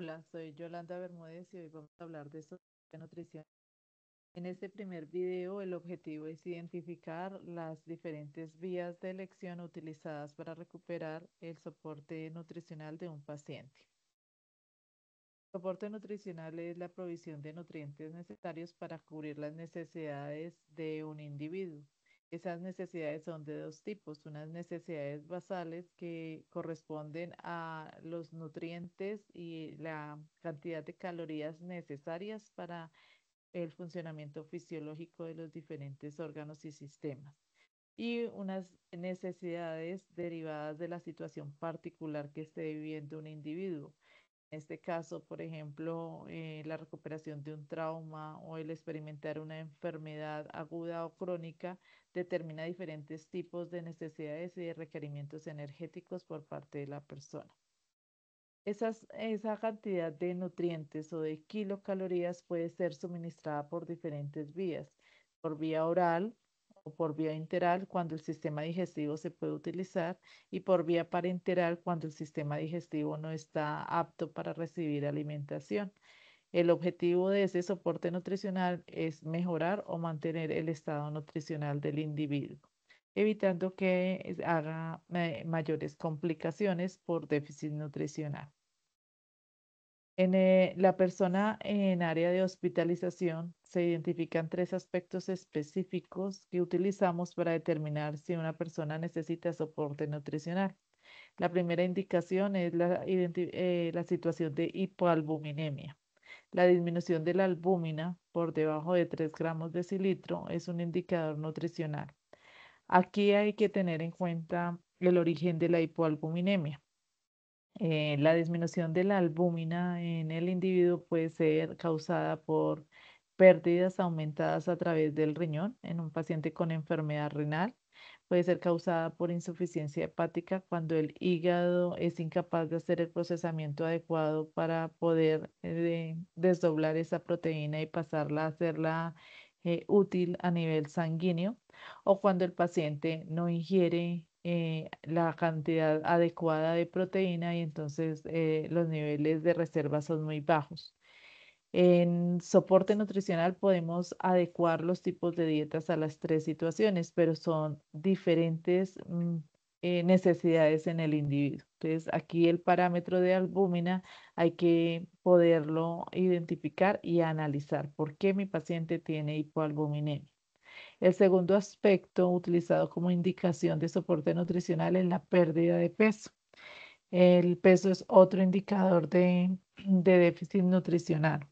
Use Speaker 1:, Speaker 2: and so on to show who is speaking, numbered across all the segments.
Speaker 1: Hola, soy Yolanda Bermúdez y hoy vamos a hablar de soporte nutricional. En este primer video el objetivo es identificar las diferentes vías de elección utilizadas para recuperar el soporte nutricional de un paciente. El soporte nutricional es la provisión de nutrientes necesarios para cubrir las necesidades de un individuo. Esas necesidades son de dos tipos, unas necesidades basales que corresponden a los nutrientes y la cantidad de calorías necesarias para el funcionamiento fisiológico de los diferentes órganos y sistemas y unas necesidades derivadas de la situación particular que esté viviendo un individuo. En este caso, por ejemplo, eh, la recuperación de un trauma o el experimentar una enfermedad aguda o crónica determina diferentes tipos de necesidades y requerimientos energéticos por parte de la persona. esa cantidad de nutrientes o de kilocalorías puede ser suministrada por diferentes vías, por vía oral, por vía enteral cuando el sistema digestivo se puede utilizar y por vía parenteral cuando el sistema digestivo no está apto para recibir alimentación. El objetivo de ese soporte nutricional es mejorar o mantener el estado nutricional del individuo, evitando que eh, haga eh, mayores complicaciones por déficit nutricional. En eh, la persona en área de hospitalización se identifican tres aspectos específicos que utilizamos para determinar si una persona necesita soporte nutricional. La primera indicación es la, eh, la situación de hipoalbuminemia. La disminución de la albúmina por debajo de 3 gramos de cilitro es un indicador nutricional. Aquí hay que tener en cuenta el origen de la hipoalbuminemia. Eh, la disminución de la albúmina en el individuo puede ser causada por pérdidas aumentadas a través del riñón en un paciente con enfermedad renal. Puede ser causada por insuficiencia hepática cuando el hígado es incapaz de hacer el procesamiento adecuado para poder eh, desdoblar esa proteína y pasarla a hacerla eh, útil a nivel sanguíneo o cuando el paciente no ingiere eh, la cantidad adecuada de proteína y entonces eh, los niveles de reserva son muy bajos. En soporte nutricional podemos adecuar los tipos de dietas a las tres situaciones, pero son diferentes mm, eh, necesidades en el individuo. Entonces, aquí el parámetro de albúmina hay que poderlo identificar y analizar por qué mi paciente tiene hipoalbuminemia. El segundo aspecto utilizado como indicación de soporte nutricional es la pérdida de peso. El peso es otro indicador de, déficit nutricional.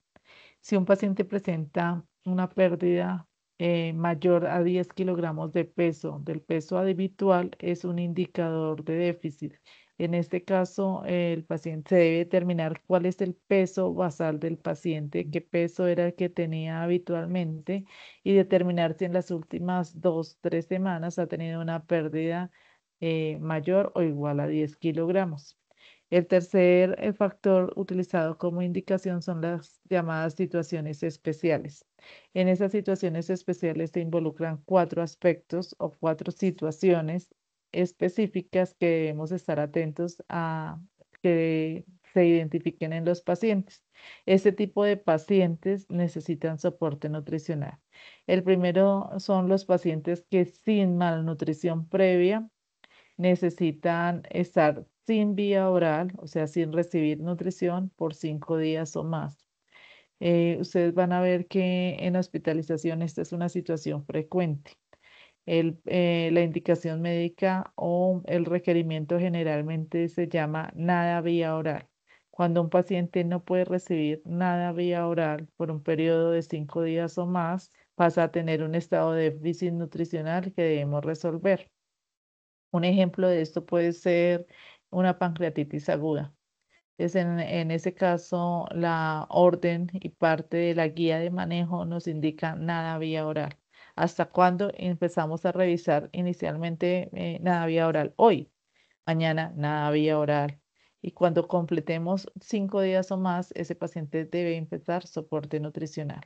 Speaker 1: Si un paciente presenta una pérdida eh, mayor a 10 kilogramos de peso del peso habitual, es un indicador de déficit en este caso, el paciente se debe determinar cuál es el peso basal del paciente, qué peso era el que tenía habitualmente y determinar si en las últimas dos, tres semanas ha tenido una pérdida eh, mayor o igual a 10 kilogramos. El tercer eh, factor utilizado como indicación son las llamadas situaciones especiales. En esas situaciones especiales se involucran cuatro aspectos o cuatro situaciones específicas que debemos estar atentos a que se identifiquen en los pacientes. Este tipo de pacientes necesitan soporte nutricional. El primero son los pacientes que sin malnutrición previa necesitan estar sin vía oral, o sea, sin recibir nutrición por cinco días o más. Eh, ustedes van a ver que en hospitalización esta es una situación frecuente. Eh, la indicación médica o el requerimiento generalmente se llama nada vía oral. Cuando un paciente no puede recibir nada vía oral por un periodo de cinco días o más, pasa a tener un estado de déficit nutricional que debemos resolver. Un ejemplo de esto puede ser una pancreatitis aguda. Es en ese caso, la orden y parte de la guía de manejo nos indica nada vía oral hasta cuándo empezamos a revisar inicialmente eh, nada vía oral hoy, mañana nada vía oral. Y cuando completemos cinco días o más, ese paciente debe empezar soporte nutricional.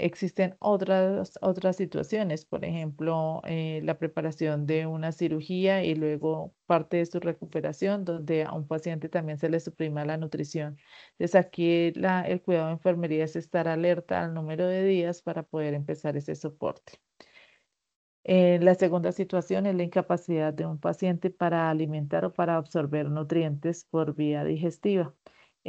Speaker 1: Existen otras, otras situaciones, por ejemplo, eh, la preparación de una cirugía y luego parte de su recuperación, donde a un paciente también se le suprima la nutrición. Entonces aquí el cuidado de enfermería es estar alerta al número de días para poder empezar ese soporte. Eh, la segunda situación es la incapacidad de un paciente para alimentar o para absorber nutrientes por vía digestiva.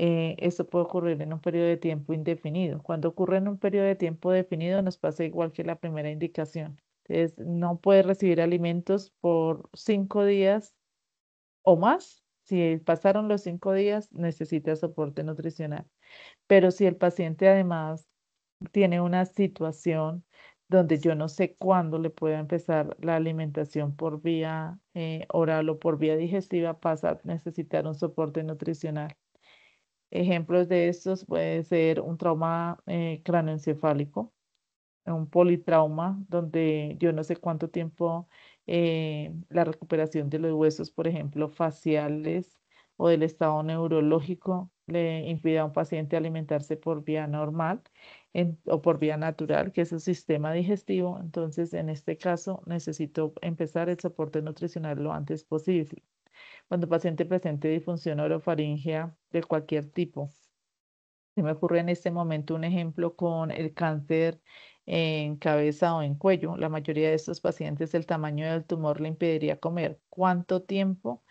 Speaker 1: Eh, Eso puede ocurrir en un periodo de tiempo indefinido. Cuando ocurre en un periodo de tiempo definido, nos pasa igual que la primera indicación. Entonces, no puede recibir alimentos por cinco días o más. Si pasaron los cinco días, necesita soporte nutricional. Pero si el paciente además tiene una situación donde yo no sé cuándo le pueda empezar la alimentación por vía eh, oral o por vía digestiva, pasa a necesitar un soporte nutricional. Ejemplos de estos puede ser un trauma eh, craneoencefálico, un politrauma, donde yo no sé cuánto tiempo eh, la recuperación de los huesos, por ejemplo, faciales o del estado neurológico, le impide a un paciente alimentarse por vía normal o por vía natural, que es el sistema digestivo. Entonces, en este caso, necesito empezar el soporte nutricional lo antes posible cuando el paciente presente disfunción orofaringea de cualquier tipo. Se me ocurre en este momento un ejemplo con el cáncer en cabeza o en cuello. La mayoría de estos pacientes el tamaño del tumor le impediría comer. ¿Cuánto tiempo?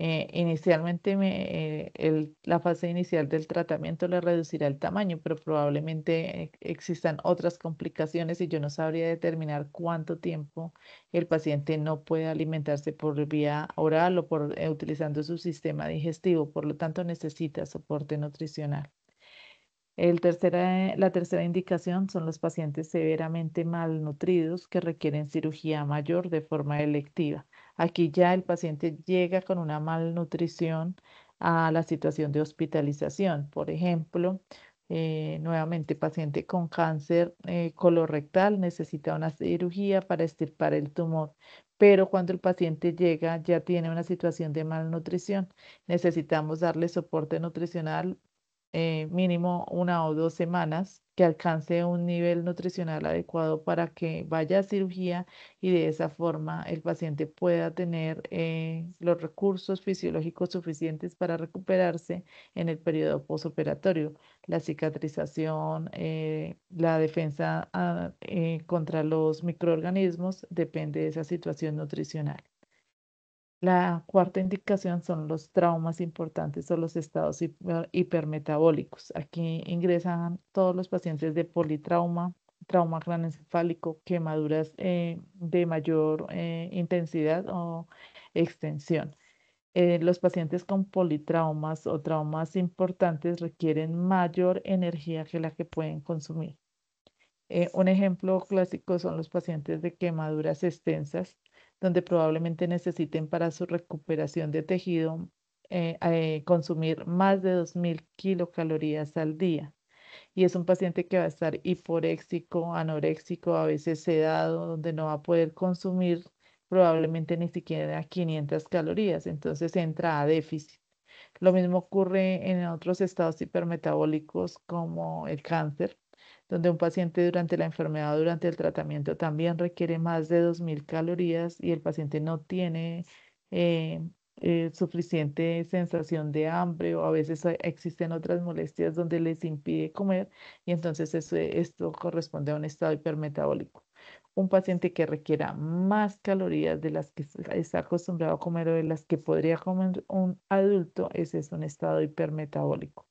Speaker 1: Eh, inicialmente eh, la fase inicial del tratamiento le reducirá el tamaño, pero probablemente e, existan otras complicaciones y yo no sabría determinar cuánto tiempo el paciente no puede alimentarse por vía oral o por, eh, utilizando su sistema digestivo. Por lo tanto, necesita soporte nutricional. la tercera indicación son los pacientes severamente malnutridos que requieren cirugía mayor de forma electiva. Aquí ya el paciente llega con una malnutrición a la situación de hospitalización. Por ejemplo, eh, nuevamente, paciente con cáncer eh, colorectal necesita una cirugía para extirpar el tumor, pero cuando el paciente llega ya tiene una situación de malnutrición. Necesitamos darle soporte nutricional eh, mínimo una o dos semanas, que alcance un nivel nutricional adecuado para que vaya a cirugía y de esa forma el paciente pueda tener eh, los recursos fisiológicos suficientes para recuperarse en el periodo posoperatorio, la cicatrización, eh, la defensa ah, contra los microorganismos, depende de esa situación nutricional. La cuarta indicación son los traumas importantes o los estados hipermetabólicos. Aquí ingresan todos los pacientes de politrauma, trauma granencefálico, quemaduras eh, de mayor eh, intensidad o extensión. Eh, los pacientes con politraumas o traumas importantes requieren mayor energía que la que pueden consumir. un ejemplo clásico son los pacientes de quemaduras extensas donde probablemente necesiten para su recuperación de tejido eh, eh, consumir más de 2.000 kilocalorías al día. Y es un paciente que va a estar hiporéxico, anoréxico, a veces sedado, donde no va a poder consumir probablemente ni siquiera 500 calorías, entonces entra a déficit. Lo mismo ocurre en otros estados hipermetabólicos como el cáncer, donde un paciente durante la enfermedad, durante el tratamiento, también requiere más de 2.000 calorías y el paciente no tiene eh, eh, suficiente sensación de hambre o a veces eh, existen otras molestias donde les impide comer y entonces esto corresponde a un estado hipermetabólico. Un paciente que requiera más calorías de las que está acostumbrado a comer o de las que podría comer un adulto, ese es un estado hipermetabólico.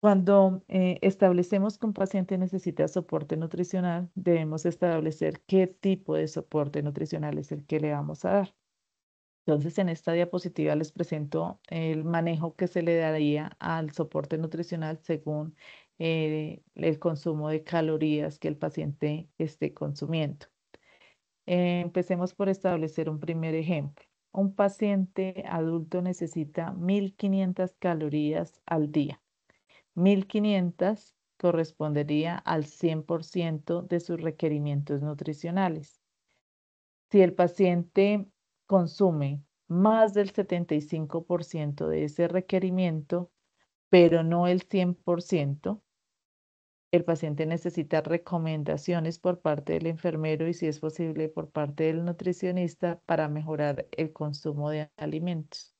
Speaker 1: Cuando eh, establecemos que un paciente necesita soporte nutricional, debemos establecer qué tipo de soporte nutricional es el que le vamos a dar. Entonces, en esta diapositiva les presento el manejo que se le daría al soporte nutricional según eh, el consumo de calorías que el paciente esté consumiendo. Eh, empecemos por establecer un primer ejemplo. Un paciente adulto necesita 1.500 calorías al día 1.500 correspondería al 100% de sus requerimientos nutricionales. Si el paciente consume más del 75% de ese requerimiento, pero no el 100%, el paciente necesita recomendaciones por parte del enfermero y si es posible por parte del nutricionista para mejorar el consumo de alimentos.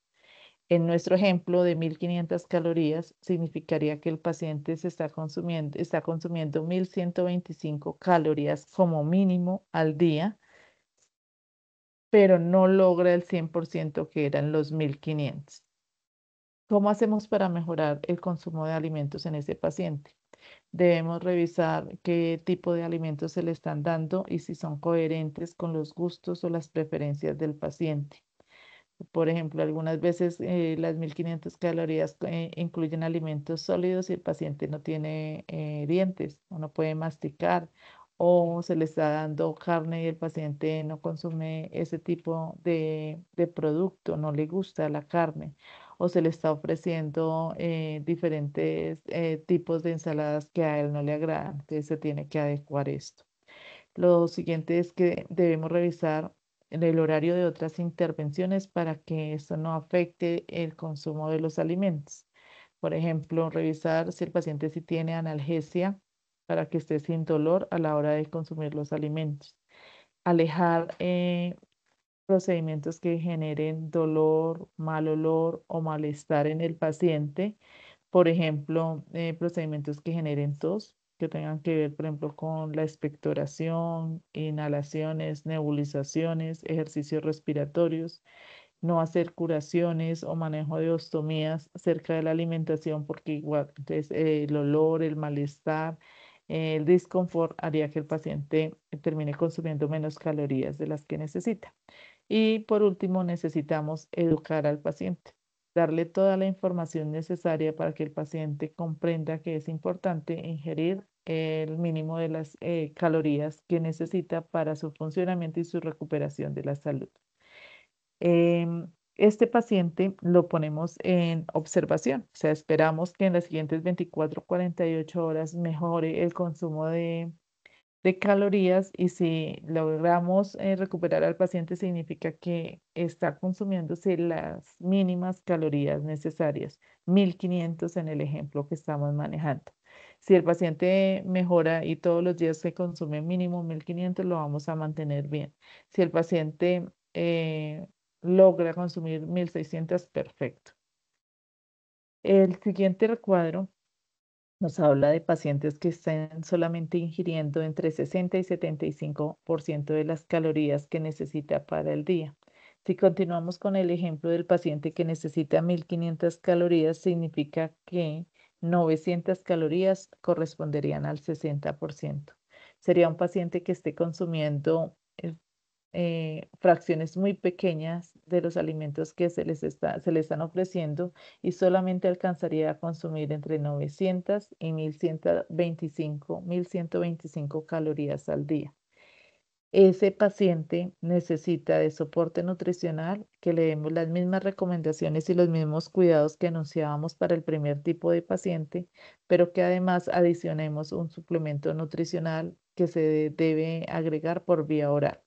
Speaker 1: En nuestro ejemplo de 1500 calorías, significaría que el paciente está consumiendo, está consumiendo 1125 calorías como mínimo al día, pero no logra el 100% que eran los 1500. ¿Cómo hacemos para mejorar el consumo de alimentos en ese paciente? Debemos revisar qué tipo de alimentos se le están dando y si son coherentes con los gustos o las preferencias del paciente. Por ejemplo, algunas veces eh, las 1500 calorías eh, incluyen alimentos sólidos y el paciente no tiene eh, dientes o no puede masticar o se le está dando carne y el paciente no consume ese tipo de, de producto, no le gusta la carne o se le está ofreciendo diferentes tipos de ensaladas que a él no le agradan. Entonces se tiene que adecuar esto. Lo siguiente es que debemos revisar en el horario de otras intervenciones para que esto no afecte el consumo de los alimentos. Por ejemplo, revisar si el paciente si tiene analgesia para que esté sin dolor a la hora de consumir los alimentos. Alejar eh, procedimientos que generen dolor, mal olor o malestar en el paciente. Por ejemplo, eh, procedimientos que generen tos, que tengan que ver, por ejemplo, con la expectoración, inhalaciones, nebulizaciones, ejercicios respiratorios, no hacer curaciones o manejo de ostomías cerca de la alimentación porque igual eh, el olor, el malestar, eh, el disconfort haría que el paciente termine consumiendo menos calorías de las que necesita. Y por último, necesitamos educar al paciente darle toda la información necesaria para que el paciente comprenda que es importante ingerir el mínimo de las eh, calorías que necesita para su funcionamiento y su recuperación de la salud. Em, este paciente lo ponemos en observación, o sea, esperamos que en las siguientes 24, 48 horas mejore el consumo de de calorías y si logramos eh, recuperar al paciente significa que está consumiéndose las mínimas calorías necesarias, 1500 en el ejemplo que estamos manejando. Si el paciente mejora y todos los días se consume mínimo 1500, lo vamos a mantener bien. Si el paciente eh, logra consumir 1600, perfecto. El siguiente recuadro nos habla de pacientes que estén solamente ingiriendo entre 60 y 75% de las calorías que necesita para el día. Si continuamos con el ejemplo del paciente que necesita 1500 calorías, significa que 900 calorías corresponderían al 60%. Sería un paciente que esté consumiendo eh, fracciones muy pequeñas de los alimentos que se les, está, se les están ofreciendo y solamente alcanzaría a consumir entre 900 y 1125, 1125 calorías al día. Ese paciente necesita de soporte nutricional que le demos las mismas recomendaciones y los mismos cuidados que anunciábamos para el primer tipo de paciente, pero que además adicionemos un suplemento nutricional que se debe agregar por vía oral.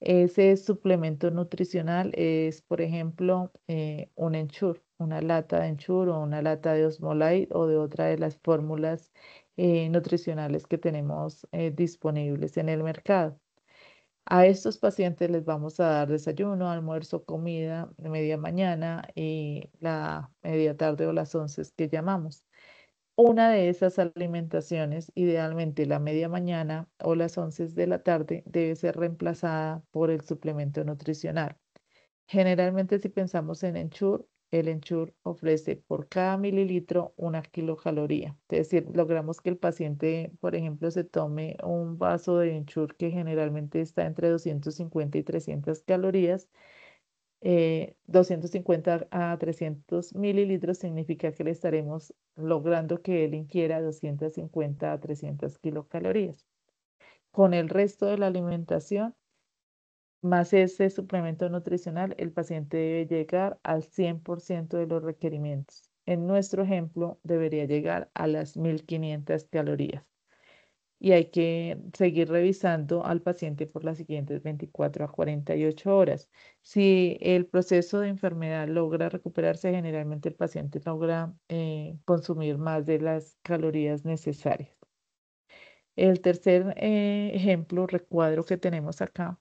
Speaker 1: Ese suplemento nutricional es, por ejemplo, eh, un enchur, una lata de enchur o una lata de osmolite o de otra de las fórmulas eh, nutricionales que tenemos eh, disponibles en el mercado. A estos pacientes les vamos a dar desayuno, almuerzo, comida, de media mañana y la media tarde o las once que llamamos una de esas alimentaciones, idealmente la media mañana o las 11 de la tarde, debe ser reemplazada por el suplemento nutricional. Generalmente si pensamos en Enchur, el Enchur ofrece por cada mililitro una kilocaloría. Es decir, logramos que el paciente, por ejemplo, se tome un vaso de Enchur que generalmente está entre 250 y 300 calorías 250 eh, a 300 mililitros significa que le estaremos logrando que él inquiera 250 a 300 kilocalorías. Con el resto de la alimentación, más ese suplemento nutricional, el paciente debe llegar al 100% de los requerimientos. En nuestro ejemplo, debería llegar a las 1500 calorías y hay que seguir revisando al paciente por las siguientes 24 a 48 horas. Si el proceso de enfermedad logra recuperarse, generalmente el paciente logra eh, consumir más de las calorías necesarias. El tercer eh, ejemplo, recuadro que tenemos acá,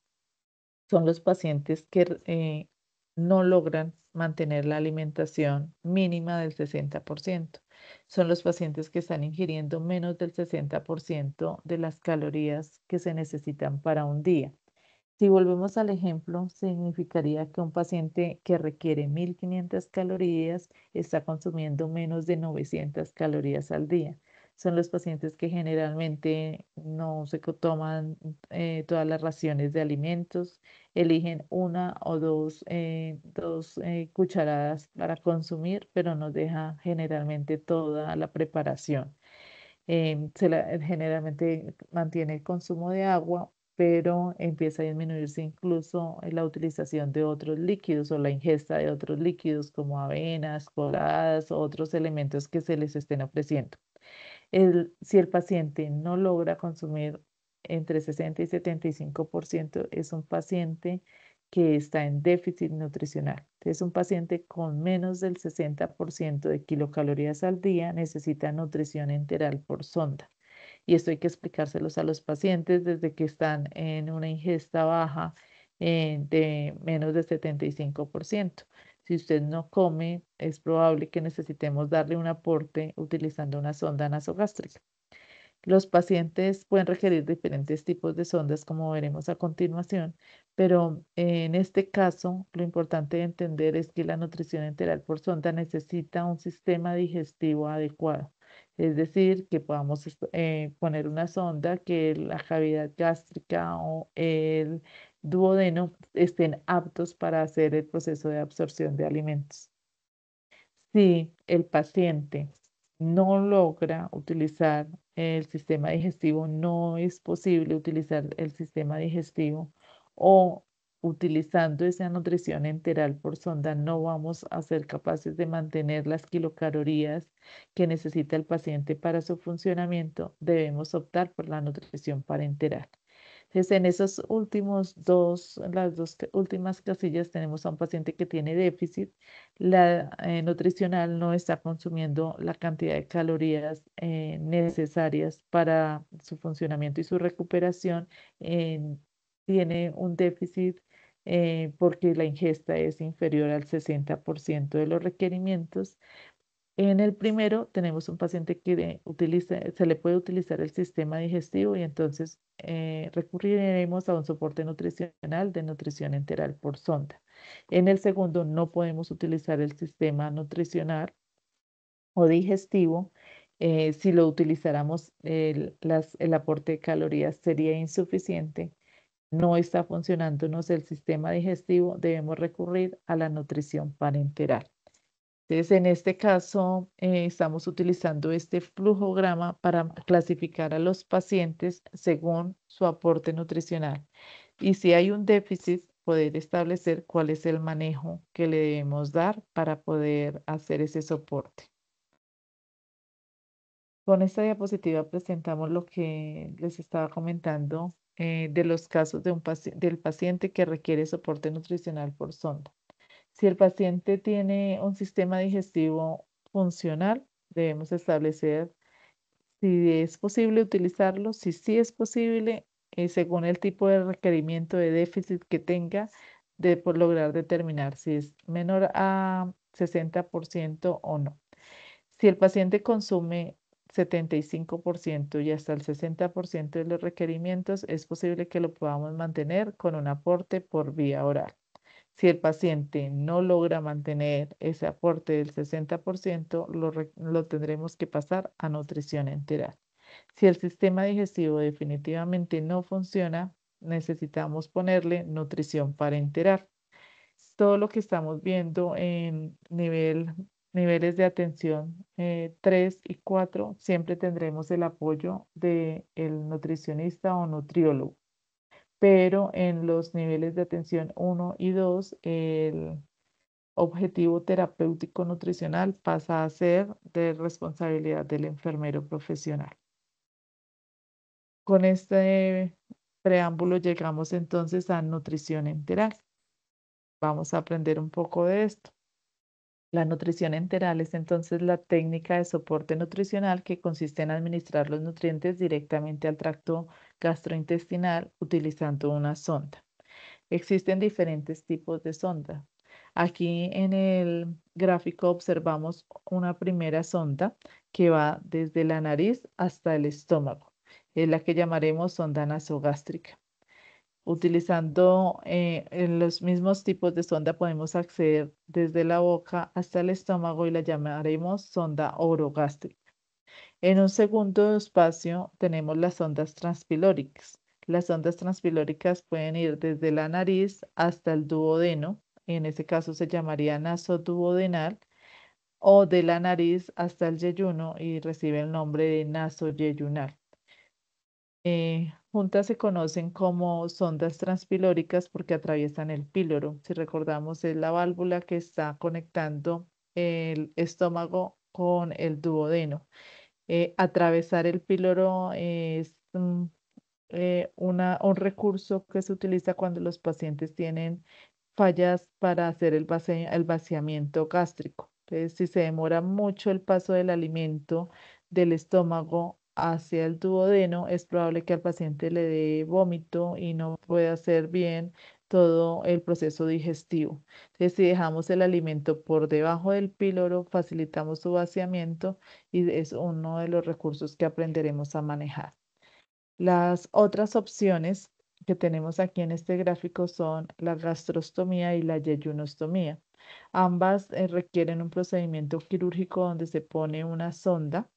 Speaker 1: son los pacientes que eh, no logran mantener la alimentación mínima del 60% son los pacientes que están ingiriendo menos del 60% de las calorías que se necesitan para un día. Si volvemos al ejemplo, significaría que un paciente que requiere 1500 calorías está consumiendo menos de 900 calorías al día son los pacientes que generalmente no se toman eh, todas las raciones de alimentos, eligen una o dos, eh, dos eh, cucharadas para consumir, pero no deja generalmente toda la preparación. Em, se generalmente mantiene el consumo de agua, pero empieza a disminuirse incluso la utilización de otros líquidos o la ingesta de otros líquidos como avenas, coladas o otros elementos que se les estén ofreciendo si el paciente no logra consumir entre 60 y 75%, es un paciente que está en déficit nutricional. Es un paciente con menos del 60% de kilocalorías al día necesita nutrición enteral por sonda. Y esto hay que explicárselos a los pacientes desde que están en una ingesta baja eh, de menos de 75%. Si usted no come, es probable que necesitemos darle un aporte utilizando una sonda nasogástrica. Los pacientes pueden requerir diferentes tipos de sondas, como veremos a continuación, pero eh, en este caso lo importante de entender es que la nutrición enteral por sonda necesita un sistema digestivo adecuado. Es decir, que podamos eh, poner una sonda que la cavidad gástrica o el duodeno estén aptos para hacer el proceso de absorción de alimentos. Si el paciente no logra utilizar el sistema digestivo, no es posible utilizar el sistema digestivo o utilizando esa nutrición enteral por sonda no vamos a ser capaces de mantener las kilocalorías que necesita el paciente para su funcionamiento, debemos optar por la nutrición parenteral. Entonces, en esos últimos dos, las dos últimas casillas tenemos a un paciente que tiene déficit, la eh, nutricional no está consumiendo la cantidad de calorías eh, necesarias para su funcionamiento y su recuperación, tiene un déficit eh, porque la ingesta es inferior al 60% de los requerimientos en el primero tenemos un paciente que se le puede utilizar el sistema digestivo y entonces eh, recurriremos a un soporte nutricional de nutrición enteral por sonda. En el segundo no podemos utilizar el sistema nutricional o digestivo. Eh, si lo utilizáramos, el, el aporte de calorías sería insuficiente no está funcionándonos el sistema digestivo, debemos recurrir a la nutrición parenteral. Entonces, en este caso, eh, estamos utilizando este flujograma para clasificar a los pacientes según su aporte nutricional. Y si hay un déficit, poder establecer cuál es el manejo que le debemos dar para poder hacer ese soporte. Con esta diapositiva presentamos lo que les estaba comentando eh, de los casos del paciente que requiere soporte nutricional por sonda. Si el paciente tiene un sistema digestivo funcional, debemos establecer si es posible utilizarlo, si sí es posible, y eh, según el tipo de requerimiento de déficit que tenga, de por lograr determinar si es menor a 60% o no. Si el paciente consume 75% y hasta el 60% de los requerimientos, es posible que lo podamos mantener con un aporte por vía oral. Si el paciente no logra mantener ese aporte del 60%, lo, tendremos que pasar a nutrición enteral. Si el sistema digestivo definitivamente no funciona, necesitamos ponerle nutrición para enterar. Todo lo que estamos viendo en nivel, niveles de atención 3 eh, y 4, siempre tendremos el apoyo del el nutricionista o nutriólogo pero en los niveles de atención 1 y 2, el objetivo terapéutico nutricional pasa a ser de responsabilidad del enfermero profesional. Con este preámbulo llegamos entonces a nutrición enteral. Vamos a aprender un poco de esto. La nutrición enteral es entonces la técnica de soporte nutricional que consiste en administrar los nutrientes directamente al tracto gastrointestinal utilizando una sonda. Existen diferentes tipos de sonda. Aquí en el gráfico observamos una primera sonda que va desde la nariz hasta el estómago. Es la que llamaremos sonda nasogástrica. Utilizando eh, los mismos tipos de sonda podemos acceder desde la boca hasta el estómago y la llamaremos sonda orogástrica. En un segundo espacio tenemos las ondas transpilóricas. Las ondas transpilóricas pueden ir desde la nariz hasta el duodeno, en ese caso se llamaría nasoduodenal, o de la nariz hasta el yeyuno y recibe el nombre de nasoyeyunal. Eh, juntas se conocen como sondas transpilóricas porque atraviesan el píloro. Si recordamos, es la válvula que está conectando el estómago con el duodeno. Eh, atravesar el píloro es mm, eh, un recurso que se utiliza cuando los pacientes tienen fallas para hacer el, vaciamiento gástrico. si se demora mucho el paso del alimento del estómago hacia el duodeno, es probable que al paciente le dé vómito y no pueda hacer bien todo el proceso digestivo. Entonces, si dejamos el alimento por debajo del píloro, facilitamos su vaciamiento y es uno de los recursos que aprenderemos a manejar. Las otras opciones que tenemos aquí en este gráfico son la gastrostomía y la yeyunostomía. Ambas eh, requieren un procedimiento quirúrgico donde se pone una sonda.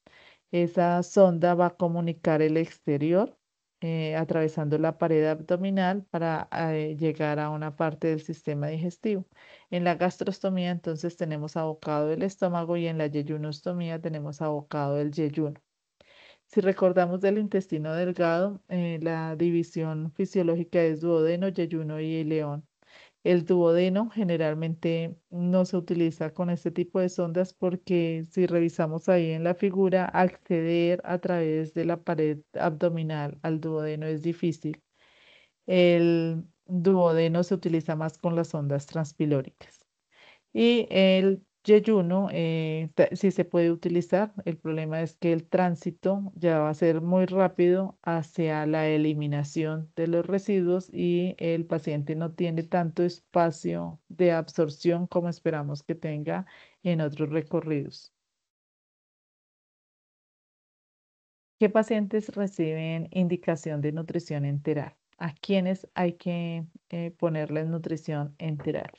Speaker 1: Esa sonda va a comunicar el exterior eh, atravesando la pared abdominal para eh, llegar a una parte del sistema digestivo. En la gastrostomía entonces tenemos abocado el estómago y en la yeyunostomía tenemos abocado el yeyuno. Si recordamos del intestino delgado, eh, la división fisiológica es duodeno, yeyuno y león. El duodeno generalmente no se utiliza con este tipo de sondas porque si revisamos ahí en la figura, acceder a través de la pared abdominal al duodeno es difícil. El duodeno se utiliza más con las sondas transpilóricas. Y el Yeyuno, eh, si se puede utilizar, el problema es que el tránsito ya va a ser muy rápido hacia la eliminación de los residuos y el paciente no tiene tanto espacio de absorción como esperamos que tenga en otros recorridos. ¿Qué pacientes reciben indicación de nutrición enteral? ¿A quiénes hay que eh, ponerles nutrición enteral?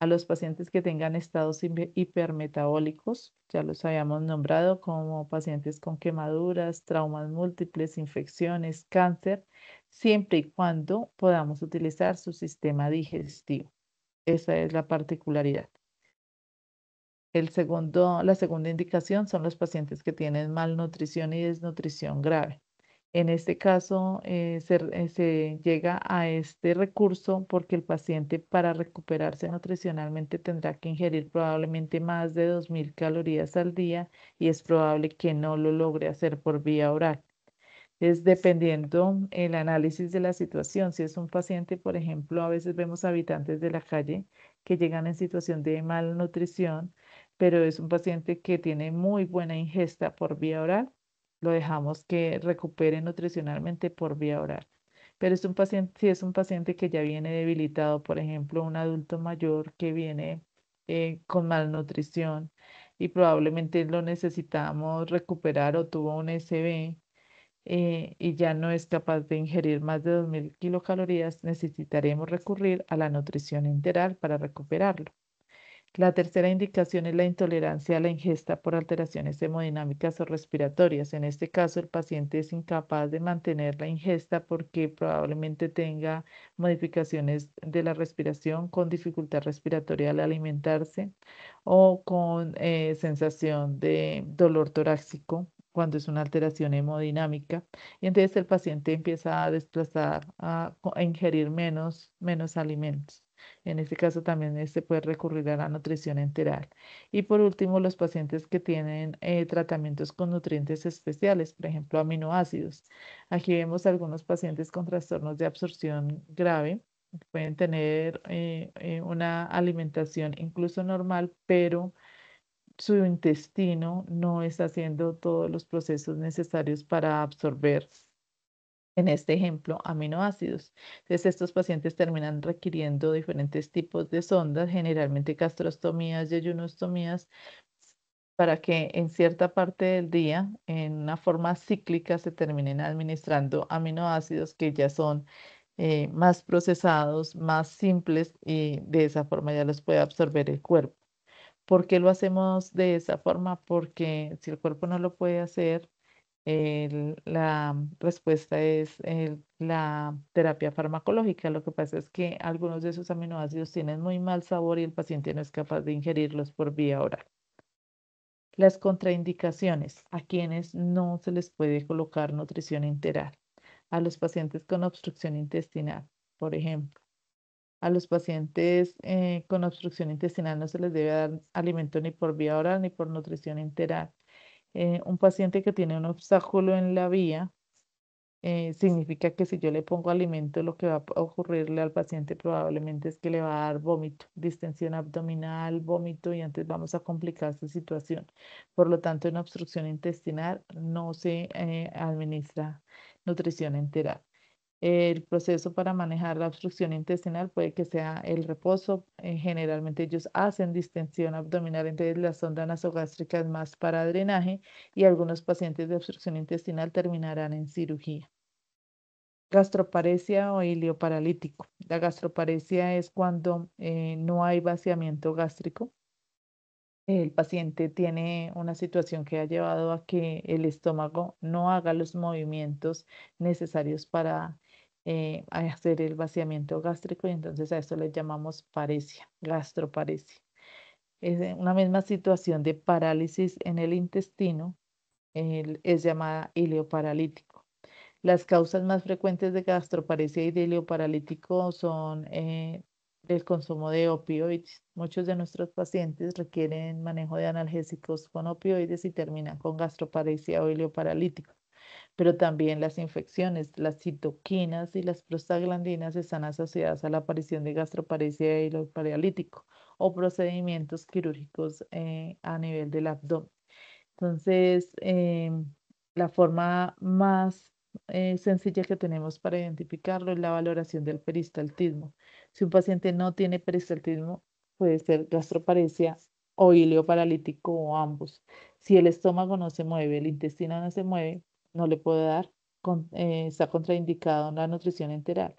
Speaker 1: a los pacientes que tengan estados hipermetabólicos, ya los habíamos nombrado como pacientes con quemaduras, traumas múltiples, infecciones, cáncer, siempre y cuando podamos utilizar su sistema digestivo. Esa es la particularidad. El segundo, la segunda indicación son los pacientes que tienen malnutrición y desnutrición grave. En este caso, eh, se, eh, se, llega a este recurso porque el paciente para recuperarse nutricionalmente tendrá que ingerir probablemente más de 2.000 calorías al día y es probable que no lo logre hacer por vía oral. Es dependiendo el análisis de la situación. Si es un paciente, por ejemplo, a veces vemos habitantes de la calle que llegan en situación de malnutrición, pero es un paciente que tiene muy buena ingesta por vía oral lo dejamos que recupere nutricionalmente por vía oral. Pero si es un paciente que ya viene debilitado, por ejemplo, un adulto mayor que viene eh, con malnutrición y probablemente lo necesitamos recuperar o tuvo un SB eh, y ya no es capaz de ingerir más de 2.000 kilocalorías, necesitaremos recurrir a la nutrición enteral para recuperarlo. La tercera indicación es la intolerancia a la ingesta por alteraciones hemodinámicas o respiratorias. En este caso, el paciente es incapaz de mantener la ingesta porque probablemente tenga modificaciones de la respiración con dificultad respiratoria al alimentarse o con eh, sensación de dolor torácico cuando es una alteración hemodinámica. Y entonces el paciente empieza a desplazar, a, ingerir menos, menos alimentos. En este caso también se este, puede recurrir a la nutrición enteral. Y por último, los pacientes que tienen eh, tratamientos con nutrientes especiales, por ejemplo, aminoácidos. Aquí vemos algunos pacientes con trastornos de absorción grave pueden tener eh, eh, una alimentación incluso normal, pero su intestino no está haciendo todos los procesos necesarios para absorber en este ejemplo, aminoácidos. Entonces, estos pacientes terminan requiriendo diferentes tipos de sondas, generalmente gastrostomías y ayunostomías, para que en cierta parte del día, en una forma cíclica, se terminen administrando aminoácidos que ya son eh, más procesados, más simples y de esa forma ya los puede absorber el cuerpo. ¿Por qué lo hacemos de esa forma? Porque si el cuerpo no lo puede hacer, la respuesta es la terapia farmacológica. Lo que pasa es que algunos de esos aminoácidos tienen muy mal sabor y el paciente no es capaz de ingerirlos por vía oral. Las contraindicaciones a quienes no se les puede colocar nutrición enteral. A los pacientes con obstrucción intestinal, por ejemplo. A los pacientes eh, con obstrucción intestinal no se les debe dar alimento ni por vía oral ni por nutrición enteral eh, un paciente que tiene un obstáculo en la vía, eh, significa que si yo le pongo alimento, lo que va a ocurrirle al paciente probablemente es que le va a dar vómito, distensión abdominal, vómito, y antes vamos a complicar su situación. Por lo tanto, en obstrucción intestinal no se eh, administra nutrición entera. El proceso para manejar la obstrucción intestinal puede que sea el reposo. Eh, generalmente ellos hacen distensión abdominal, entonces las sonda nasogástrica más para drenaje y algunos pacientes de obstrucción intestinal terminarán en cirugía. Gastroparesia o ilioparalítico. La gastroparesia es cuando eh, no hay vaciamiento gástrico. El paciente tiene una situación que ha llevado a que el estómago no haga los movimientos necesarios para eh, a hacer el vaciamiento gástrico y entonces a esto le llamamos paresia, gastroparesia. Es una misma situación de parálisis en el intestino, es llamada ileoparalítico. Las causas más frecuentes de gastroparesia y de ileoparalítico son eh, el consumo de opioides. Muchos de nuestros pacientes requieren manejo de analgésicos con opioides y terminan con gastroparesia o ileoparalítico pero también las infecciones, las citoquinas y las prostaglandinas están asociadas a la aparición de gastroparesia y lo paralítico o procedimientos quirúrgicos eh, a nivel del abdomen. Entonces, em, la forma más eh, sencilla que tenemos para identificarlo es la valoración del peristaltismo. Si un paciente no tiene peristaltismo, puede ser gastroparesia o hilo paralítico o ambos. Si el estómago no se mueve, el intestino no se mueve, no le puedo dar, eh, está contraindicado en la nutrición enteral.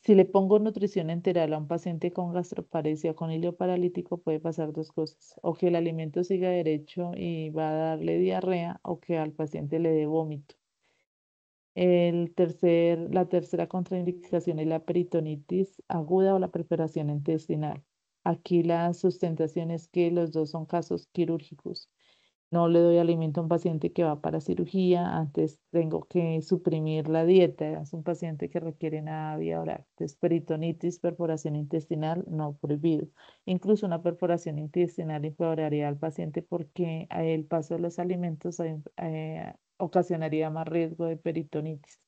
Speaker 1: Si le pongo nutrición enteral a un paciente con gastroparesia o con hilo paralítico, puede pasar dos cosas. O que el alimento siga derecho y va a darle diarrea, o que al paciente le dé vómito. El tercer, la tercera contraindicación es la peritonitis aguda o la perforación intestinal. Aquí la sustentación es que los dos son casos quirúrgicos no le doy alimento a un paciente que va para cirugía, antes tengo que suprimir la dieta, es un paciente que requiere nada vía oral, peritonitis, perforación intestinal, no prohibido, incluso una perforación intestinal empeoraría al paciente porque el paso de los alimentos eh, ocasionaría más riesgo de peritonitis.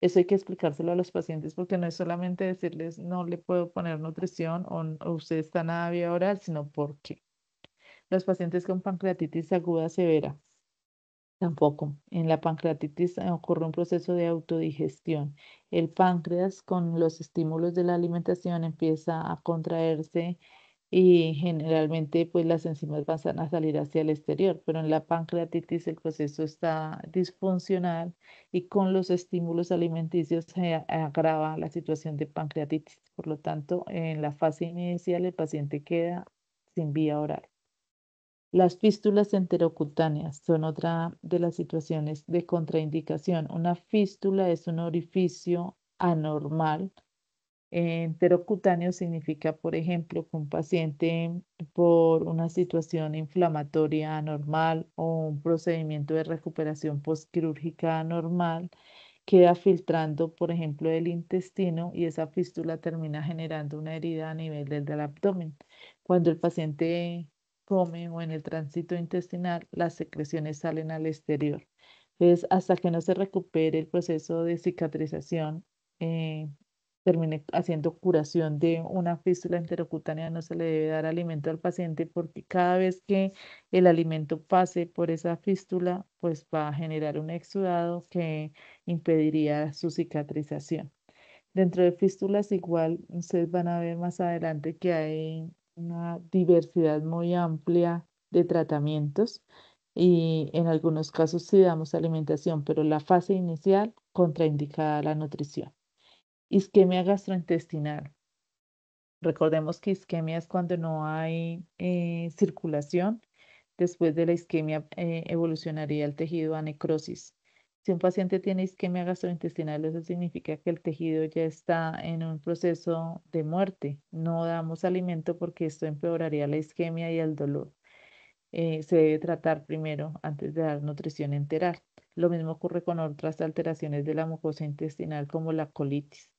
Speaker 1: Eso hay que explicárselo a los pacientes porque no es solamente decirles no le puedo poner nutrición o, usted está nada vía oral, sino por qué los pacientes con pancreatitis aguda severa. Tampoco. En la pancreatitis eh, ocurre un proceso de autodigestión. El páncreas con los estímulos de la alimentación empieza a contraerse y generalmente pues las enzimas van a salir hacia el exterior, pero en la pancreatitis el proceso está disfuncional y con los estímulos alimenticios se agrava la situación de pancreatitis. Por lo tanto, en la fase inicial el paciente queda sin vía oral. Las fístulas enterocutáneas son otra de las situaciones de contraindicación. Una fístula es un orificio anormal. Enterocutáneo significa, por ejemplo, que un paciente por una situación inflamatoria anormal o un procedimiento de recuperación postquirúrgica anormal queda filtrando, por ejemplo, el intestino y esa fístula termina generando una herida a nivel del abdomen. Cuando el paciente come o en el tránsito intestinal, las secreciones salen al exterior. Entonces, hasta que no se recupere el proceso de cicatrización, eh, termine haciendo curación de una fístula enterocutánea, no se le debe dar alimento al paciente porque cada vez que el alimento pase por esa fístula, pues va a generar un exudado que impediría su cicatrización. Dentro de fístulas igual, ustedes van a ver más adelante que hay una diversidad muy amplia de tratamientos y en algunos casos sí damos alimentación, pero la fase inicial contraindicada la nutrición. Isquemia gastrointestinal. Recordemos que isquemia es cuando no hay eh, circulación. Después de la isquemia eh, evolucionaría el tejido a necrosis. Si un paciente tiene isquemia gastrointestinal, eso significa que el tejido ya está en un proceso de muerte. No damos alimento porque esto empeoraría la isquemia y el dolor. Eh, se debe tratar primero antes de dar nutrición enteral. Lo mismo ocurre con otras alteraciones de la mucosa intestinal como la colitis.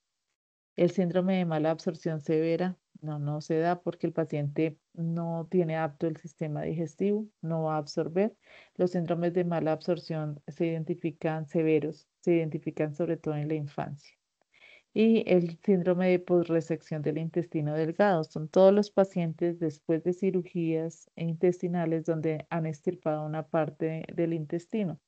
Speaker 1: El síndrome de mala absorción severa no, no se da porque el paciente no tiene apto el sistema digestivo, no va a absorber. Los síndromes de mala absorción se identifican severos, se identifican sobre todo en la infancia. Y el síndrome de posresección del intestino delgado son todos los pacientes después de cirugías intestinales donde han extirpado una parte del intestino.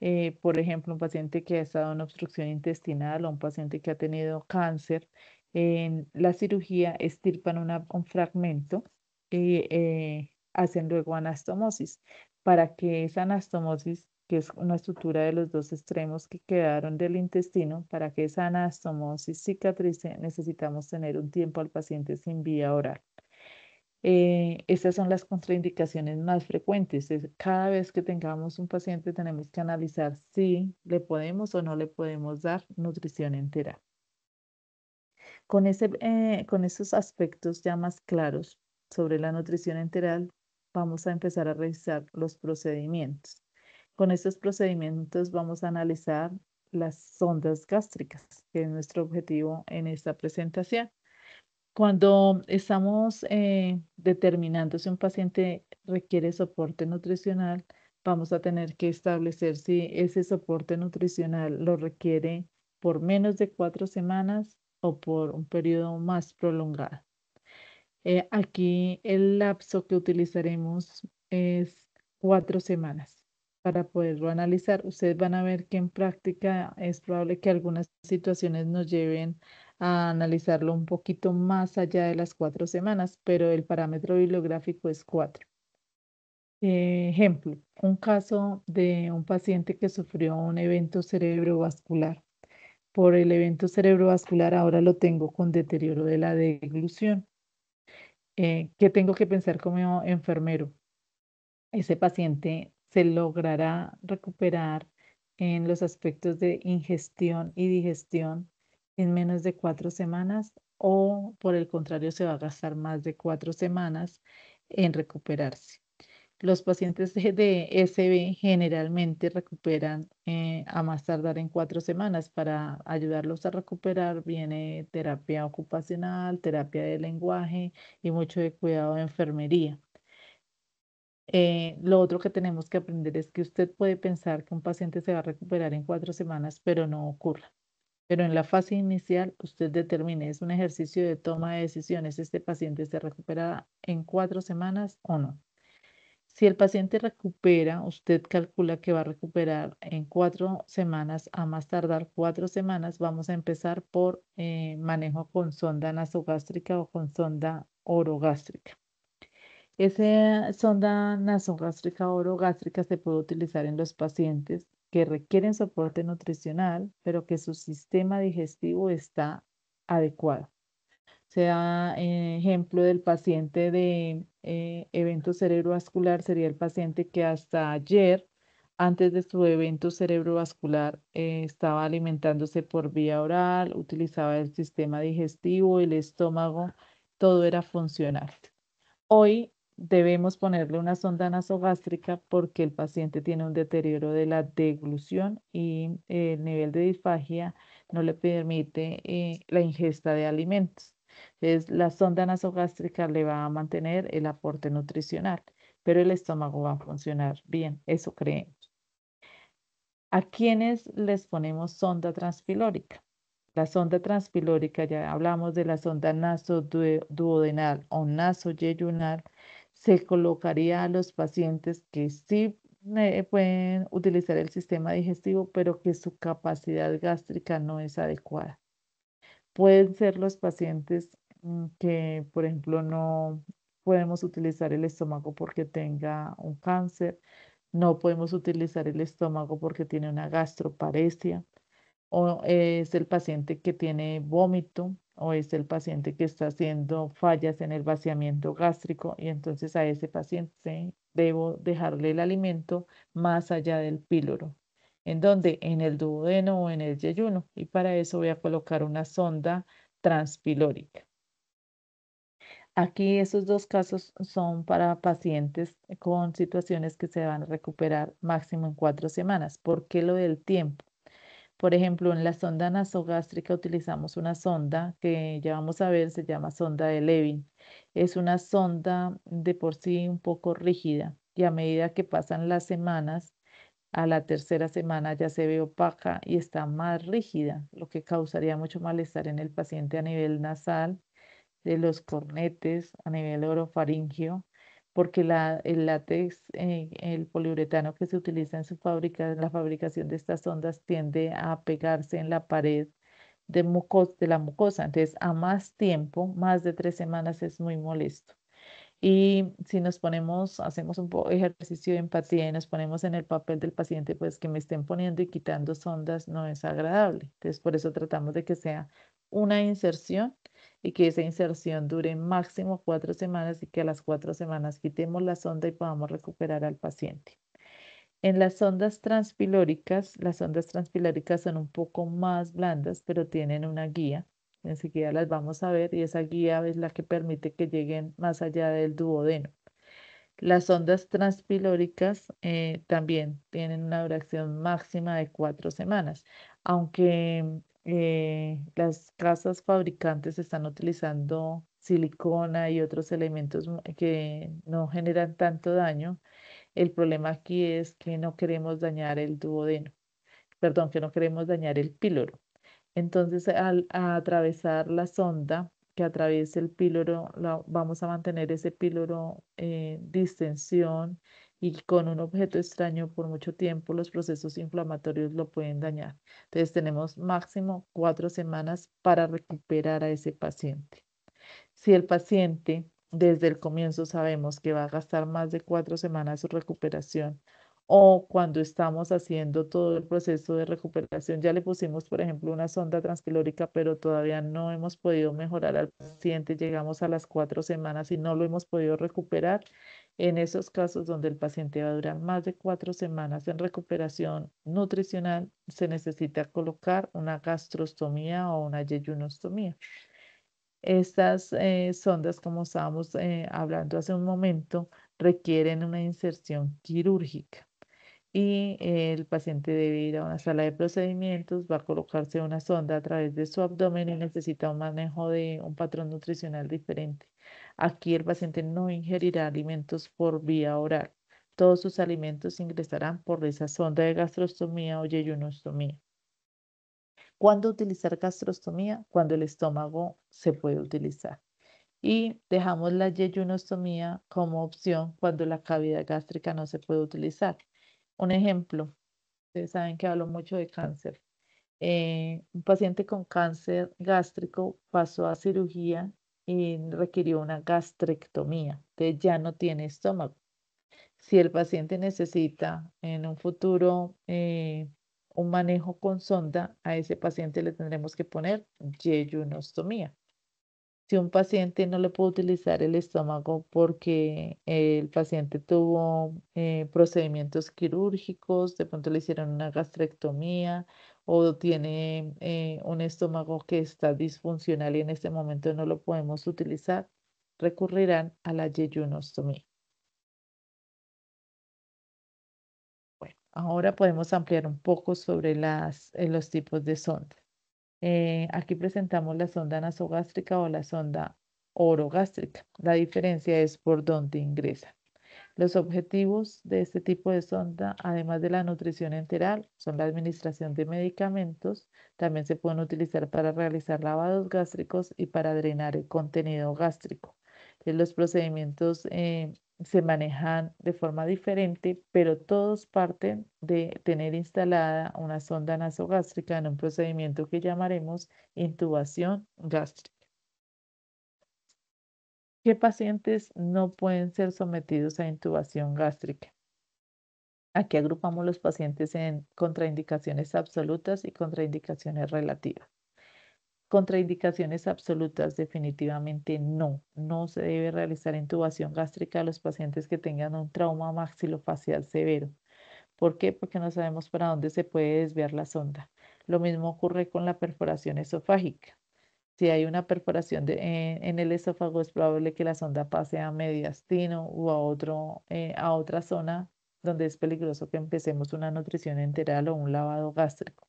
Speaker 1: Eh, por ejemplo, un paciente que ha estado en obstrucción intestinal o un paciente que ha tenido cáncer, en la cirugía estirpan un fragmento y eh, hacen luego anastomosis para que esa anastomosis, que es una estructura de los dos extremos que quedaron del intestino, para que esa anastomosis cicatrice necesitamos tener un tiempo al paciente sin vía oral. Eh, esas son las contraindicaciones más frecuentes. cada vez que tengamos un paciente tenemos que analizar si le podemos o no le podemos dar nutrición entera. Eh, con, esos aspectos ya más claros sobre la nutrición enteral, vamos a empezar a revisar los procedimientos. Con esos procedimientos vamos a analizar las sondas gástricas, que es nuestro objetivo en esta presentación. Cuando estamos eh, determinando si un paciente requiere soporte nutricional, vamos a tener que establecer si ese soporte nutricional lo requiere por menos de cuatro semanas o por un periodo más prolongado. Eh, aquí el lapso que utilizaremos es cuatro semanas para poderlo analizar. Ustedes van a ver que en práctica es probable que algunas situaciones nos lleven a analizarlo un poquito más allá de las cuatro semanas, pero el parámetro bibliográfico es cuatro. Eh, ejemplo, un caso de un paciente que sufrió un evento cerebrovascular. Por el evento cerebrovascular ahora lo tengo con deterioro de la deglución. Eh, ¿Qué tengo que pensar como enfermero? Ese paciente se logrará recuperar en los aspectos de ingestión y digestión en menos de cuatro semanas o por el contrario se va a gastar más de cuatro semanas en recuperarse. Los pacientes de SB generalmente recuperan eh, a más tardar en cuatro semanas. Para ayudarlos a recuperar viene terapia ocupacional, terapia de lenguaje y mucho de cuidado de enfermería. Eh, lo otro que tenemos que aprender es que usted puede pensar que un paciente se va a recuperar en cuatro semanas, pero no ocurre pero en la fase inicial usted determine, es un ejercicio de toma de decisiones, este paciente se recupera en cuatro semanas o no. Si el paciente recupera, usted calcula que va a recuperar en cuatro semanas, a más tardar cuatro semanas, vamos a empezar por eh, manejo con sonda nasogástrica o con sonda orogástrica. Esa sonda nasogástrica o orogástrica se puede utilizar en los pacientes que requieren soporte nutricional, pero que su sistema digestivo está adecuado. Sea da eh, ejemplo del paciente de eh, evento cerebrovascular, sería el paciente que hasta ayer, antes de su evento cerebrovascular, eh, estaba alimentándose por vía oral, utilizaba el sistema digestivo, el estómago, todo era funcional. Hoy debemos ponerle una sonda nasogástrica porque el paciente tiene un deterioro de la deglución y el nivel de disfagia no le permite eh, la ingesta de alimentos. Entonces, la sonda nasogástrica le va a mantener el aporte nutricional, pero el estómago va a funcionar bien, eso creemos. ¿A quiénes les ponemos sonda transfilórica. La sonda transfilórica, ya hablamos de la sonda nasoduodenal o nasoyeyunal, se colocaría a los pacientes que sí eh, pueden utilizar el sistema digestivo, pero que su capacidad gástrica no es adecuada. Pueden ser los pacientes mm, que, por ejemplo, no podemos utilizar el estómago porque tenga un cáncer, no podemos utilizar el estómago porque tiene una gastroparesia, o eh, es el paciente que tiene vómito, o es el paciente que está haciendo fallas en el vaciamiento gástrico y entonces a ese paciente debo dejarle el alimento más allá del píloro. ¿En dónde? En el duodeno o en el yeyuno. Y para eso voy a colocar una sonda transpilórica. Aquí esos dos casos son para pacientes con situaciones que se van a recuperar máximo en cuatro semanas. ¿Por qué lo del tiempo? Por ejemplo, en la sonda nasogástrica utilizamos una sonda que ya vamos a ver, se llama sonda de Levin. Es una sonda de por sí un poco rígida y a medida que pasan las semanas, a la tercera semana ya se ve opaca y está más rígida, lo que causaría mucho malestar en el paciente a nivel nasal, de los cornetes, a nivel orofaringio porque el látex, eh, el poliuretano que se utiliza en su fábrica, en la fabricación de estas ondas, tiende a pegarse en la pared de, mucos, de la mucosa. Entonces, a más tiempo, más de tres semanas, es muy molesto. Y si nos ponemos, hacemos un ejercicio de empatía y nos ponemos en el papel del paciente, pues que me estén poniendo y quitando sondas no es agradable. Entonces, por eso tratamos de que sea una inserción y que esa inserción dure máximo cuatro semanas y que a las cuatro semanas quitemos la sonda y podamos recuperar al paciente. En las ondas transpilóricas, las ondas transpilóricas son un poco más blandas, pero tienen una guía. Enseguida las vamos a ver y esa guía es la que permite que lleguen más allá del duodeno. Las ondas transpilóricas eh, también tienen una duración máxima de cuatro semanas, aunque eh, las casas fabricantes están utilizando silicona y otros elementos que no generan tanto daño. El problema aquí es que no queremos dañar el duodeno, perdón, que no queremos dañar el píloro. Entonces, al atravesar la sonda que atraviesa el píloro, vamos a mantener ese píloro en distensión y con un objeto extraño por mucho tiempo los procesos inflamatorios lo pueden dañar. Entonces tenemos máximo cuatro semanas para recuperar a ese paciente. Si el paciente desde el comienzo sabemos que va a gastar más de cuatro semanas su recuperación o cuando estamos haciendo todo el proceso de recuperación, ya le pusimos, por ejemplo, una sonda transquilórica, pero todavía no hemos podido mejorar al paciente, llegamos a las cuatro semanas y no lo hemos podido recuperar, en esos casos donde el paciente va a durar más de cuatro semanas en recuperación nutricional, se necesita colocar una gastrostomía o una yeyunostomía. Estas eh, sondas, como estábamos eh, hablando hace un momento, requieren una inserción quirúrgica y el paciente debe ir a una sala de procedimientos, va a colocarse una sonda a través de su abdomen y necesita un manejo de un patrón nutricional diferente. Aquí el paciente no ingerirá alimentos por vía oral. Todos sus alimentos ingresarán por esa sonda de gastrostomía o yeyunostomía. ¿Cuándo utilizar gastrostomía? Cuando el estómago se puede utilizar. Y dejamos la yeyunostomía como opción cuando la cavidad gástrica no se puede utilizar. Un ejemplo, ustedes saben que hablo mucho de cáncer. Eh, un paciente con cáncer gástrico pasó a cirugía y requirió una gastrectomía, que ya no tiene estómago. Si el paciente necesita en un futuro eh, un manejo con sonda, a ese paciente le tendremos que poner yeyunostomía. Si un paciente no le puede utilizar el estómago porque el paciente tuvo eh, procedimientos quirúrgicos, de pronto le hicieron una gastrectomía, o tiene eh, un estómago que está disfuncional y en este momento no lo podemos utilizar, recurrirán a la yeyunostomía. Bueno, ahora podemos ampliar un poco sobre eh, los tipos de sonda. Eh, aquí presentamos la sonda nasogástrica o la sonda orogástrica. La diferencia es por dónde ingresa. Los objetivos de este tipo de sonda, además de la nutrición enteral, son la administración de medicamentos. También se pueden utilizar para realizar lavados gástricos y para drenar el contenido gástrico. Eh, los procedimientos eh, se manejan de forma diferente, pero todos parten de tener instalada una sonda nasogástrica en un procedimiento que llamaremos intubación gástrica qué pacientes no pueden ser sometidos a intubación gástrica. Aquí agrupamos los pacientes en contraindicaciones absolutas y contraindicaciones relativas. Contraindicaciones absolutas, definitivamente no. No se debe realizar intubación gástrica a los pacientes que tengan un trauma maxilofacial severo. ¿Por qué? Porque no sabemos para dónde se puede desviar la sonda. Lo mismo ocurre con la perforación esofágica. Si hay una perforación en, el esófago, es probable que la sonda pase a mediastino o eh, a, otra zona donde es peligroso que empecemos una nutrición enteral o un lavado gástrico.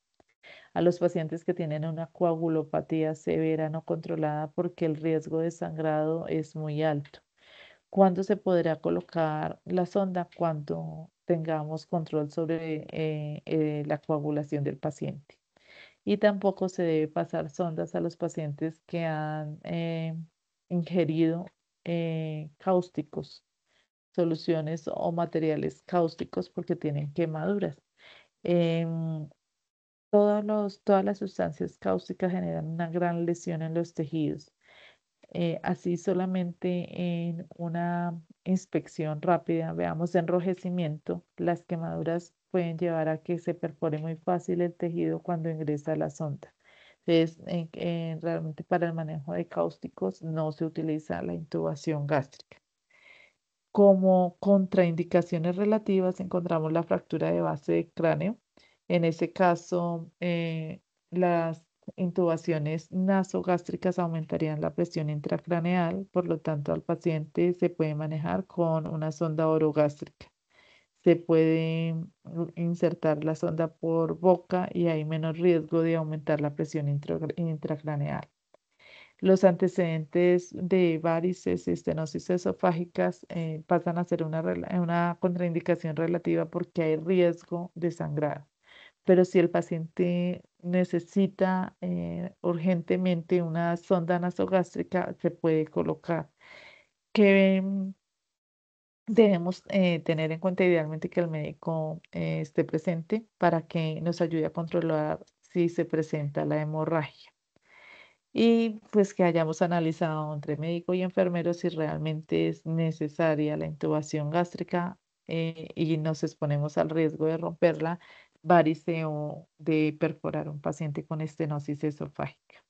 Speaker 1: A los pacientes que tienen una coagulopatía severa no controlada porque el riesgo de sangrado es muy alto. ¿Cuándo se podrá colocar la sonda? Cuando tengamos control sobre eh, eh, la coagulación del paciente y tampoco se debe pasar sondas a los pacientes que han eh, ingerido eh, cáusticos, soluciones o materiales cáusticos porque tienen quemaduras. Em, los, todas las sustancias cáusticas generan una gran lesión en los tejidos. Eh, así solamente en una inspección rápida, veamos enrojecimiento, las quemaduras pueden llevar a que se perfore muy fácil el tejido cuando ingresa la sonda. Entonces, realmente para el manejo de cáusticos no se utiliza la intubación gástrica. Como contraindicaciones relativas encontramos la fractura de base de cráneo. En ese caso, eh, las intubaciones nasogástricas aumentarían la presión intracraneal, por lo tanto al paciente se puede manejar con una sonda orogástrica se puede uh, insertar la sonda por boca y hay menos riesgo de aumentar la presión intracraneal. Los antecedentes de varices y estenosis esofágicas eh, pasan a ser eh, una, contraindicación relativa porque hay riesgo de sangrar. Pero si el paciente necesita eh, urgentemente una sonda nasogástrica, se puede colocar. ¿Qué Debemos eh, tener en cuenta idealmente que el médico eh, esté presente para que nos ayude a controlar si se presenta la hemorragia. Y pues que hayamos analizado entre médico y enfermero si realmente es necesaria la intubación gástrica eh, y nos exponemos al riesgo de romperla varice o de perforar un paciente con estenosis esofágica.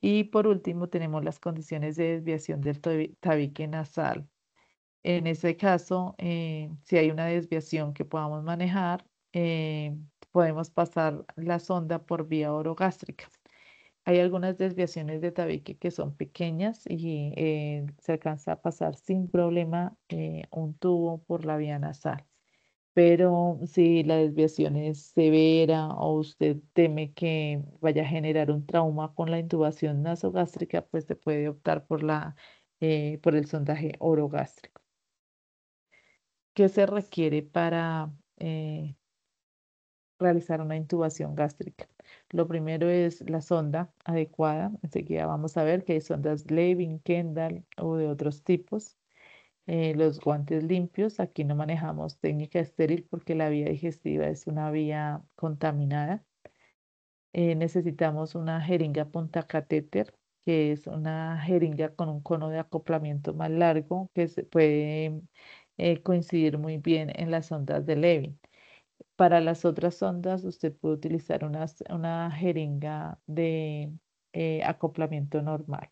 Speaker 1: Y por último, tenemos las condiciones de desviación del tabique nasal en ese caso, eh, si hay una desviación que podamos manejar, eh, podemos pasar la sonda por vía orogástrica. Hay algunas desviaciones de tabique que son pequeñas y eh, se alcanza a pasar sin problema un tubo por la vía nasal. Pero si la desviación es severa o usted teme que vaya a generar un trauma con la intubación nasogástrica, pues se puede optar por, la, por el sondaje orogástrico. ¿Qué se requiere para eh, realizar una intubación gástrica? Lo primero es la sonda adecuada. Enseguida vamos a ver que hay sondas Levin, Kendall o de otros tipos. Eh, los guantes limpios. Aquí no manejamos técnica estéril porque la vía digestiva es una vía contaminada. Eh, necesitamos una jeringa punta catéter, que es una jeringa con un cono de acoplamiento más largo que se puede eh, coincidir muy bien en las ondas de Levin. Para las otras ondas, usted puede utilizar una, jeringa de eh, acoplamiento normal.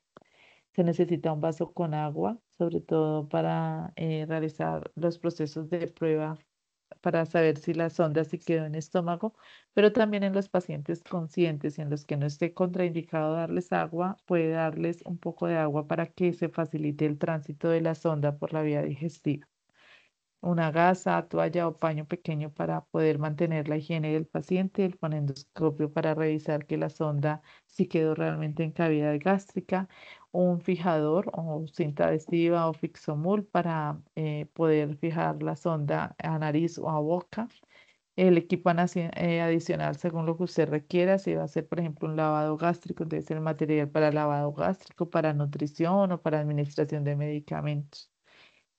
Speaker 1: Se necesita un vaso con agua, sobre todo para eh, realizar los procesos de prueba para saber si la sonda se quedó en estómago, pero también en los pacientes conscientes y en los que no esté contraindicado darles agua, puede darles un poco de agua para que se facilite el tránsito de la sonda por la vía digestiva una gasa, toalla o paño pequeño para poder mantener la higiene del paciente, el ponendoscopio para revisar que la sonda si quedó realmente en cavidad gástrica, un fijador o cinta adhesiva o fixomul para eh, poder fijar la sonda a nariz o a boca, el equipo eh, adicional según lo que usted requiera, si va a ser por ejemplo un lavado gástrico, entonces el material para lavado gástrico, para nutrición o para administración de medicamentos,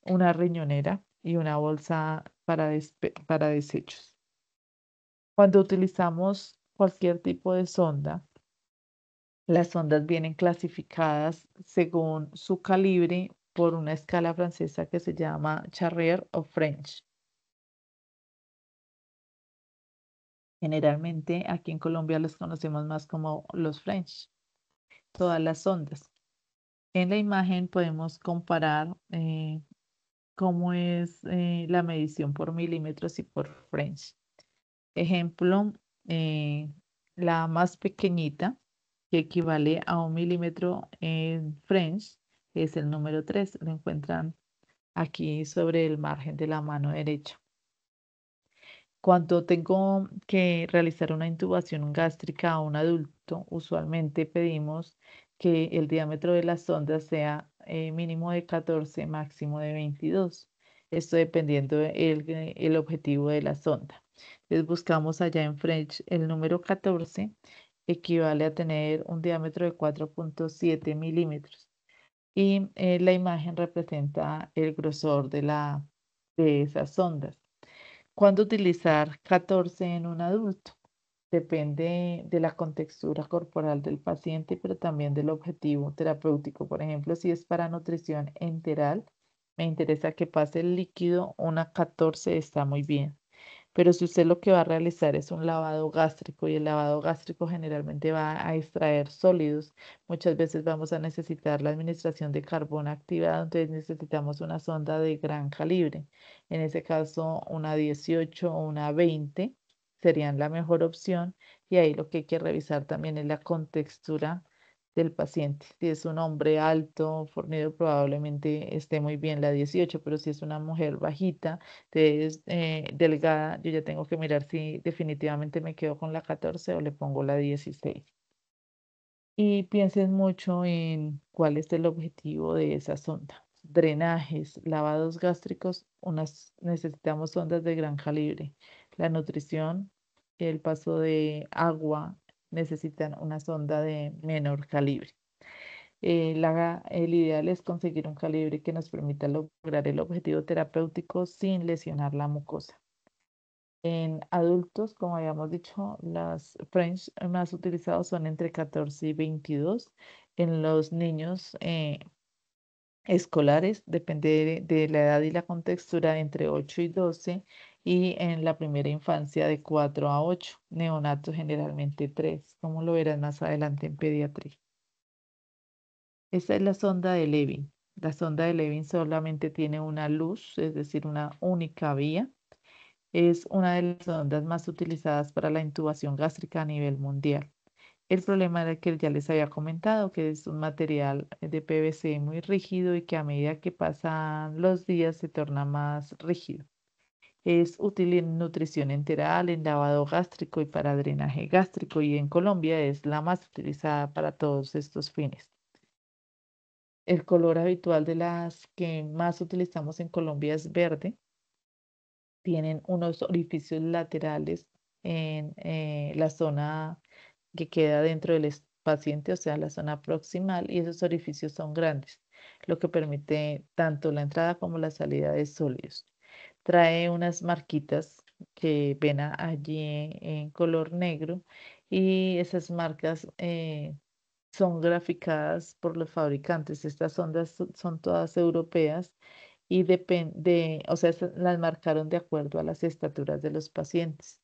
Speaker 1: una riñonera y una bolsa para, desechos. Cuando utilizamos cualquier tipo de sonda, las sondas vienen clasificadas según su calibre por una escala francesa que se llama Charrier o French. Generalmente aquí en Colombia los conocemos más como los French, todas las ondas. En la imagen podemos comparar eh, cómo es eh, la medición por milímetros y por French. Ejemplo, eh, la más pequeñita, que equivale a un milímetro en French, es el número 3. Lo encuentran aquí sobre el margen de la mano derecha. Cuando tengo que realizar una intubación gástrica a un adulto, usualmente pedimos que el diámetro de las sonda sea eh, mínimo de 14, máximo de 22. Esto dependiendo el, eh, el objetivo de la sonda. Entonces buscamos allá en French el número 14 equivale a tener un diámetro de 4.7 milímetros y eh, la imagen representa el grosor de, la, de esas sondas. ¿Cuándo utilizar 14 en un adulto? depende de la contextura corporal del paciente, pero también del objetivo terapéutico. Por ejemplo, si es para nutrición enteral, me interesa que pase el líquido, una 14 está muy bien. Pero si usted lo que va a realizar es un lavado gástrico y el lavado gástrico generalmente va a extraer sólidos, muchas veces vamos a necesitar la administración de carbón activado, entonces necesitamos una sonda de gran calibre, en ese caso una 18 o una 20 serían la mejor opción y ahí lo que hay que revisar también es la contextura del paciente. Si es un hombre alto, fornido, probablemente esté muy bien la 18, pero si es una mujer bajita, eh, delgada, yo ya tengo que mirar si definitivamente me quedo con la 14 o le pongo la 16. Y pienses mucho en cuál es el objetivo de esa sonda. Drenajes, lavados gástricos, unas, necesitamos sondas de gran calibre la nutrición, el paso de agua, necesitan una sonda de menor calibre. Eh, el ideal es conseguir un calibre que nos permita lograr el objetivo terapéutico sin lesionar la mucosa. En adultos, como habíamos dicho, las French más utilizados son entre 14 y 22. En los niños eh, escolares, depende de, la edad y la contextura, entre 8 y 12 y en la primera infancia de 4 a 8, neonatos generalmente 3, como lo verás más adelante en pediatría. Esta es la sonda de Levin. La sonda de Levin solamente tiene una luz, es decir, una única vía. Es una de las sondas más utilizadas para la intubación gástrica a nivel mundial. El problema era que ya les había comentado que es un material de PVC muy rígido y que a medida que pasan los días se torna más rígido. Es útil en nutrición enteral, en lavado gástrico y para drenaje gástrico y en Colombia es la más utilizada para todos estos fines. El color habitual de las que más utilizamos en Colombia es verde. Tienen unos orificios laterales en eh, la zona que queda dentro del paciente, o sea, la zona proximal, y esos orificios son grandes, lo que permite tanto la entrada como la salida de sólidos trae unas marquitas que ven allí en color negro y esas marcas eh, son graficadas por los fabricantes. Estas ondas son todas europeas y depende, o sea, las marcaron de acuerdo a las estaturas de los pacientes.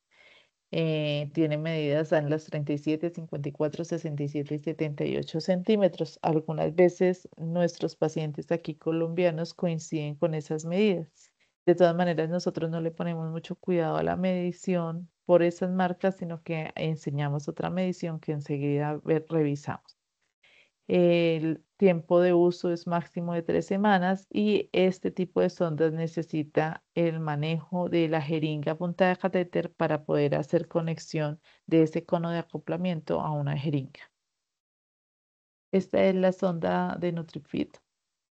Speaker 1: Eh, tiene medidas en las 37, 54, 67 y 78 centímetros. Algunas veces nuestros pacientes aquí colombianos coinciden con esas medidas. De todas maneras, nosotros no le ponemos mucho cuidado a la medición por esas marcas, sino que enseñamos otra medición que enseguida revisamos. El tiempo de uso es máximo de tres semanas y este tipo de sondas necesita el manejo de la jeringa punta de catéter para poder hacer conexión de ese cono de acoplamiento a una jeringa. Esta es la sonda de NutriFit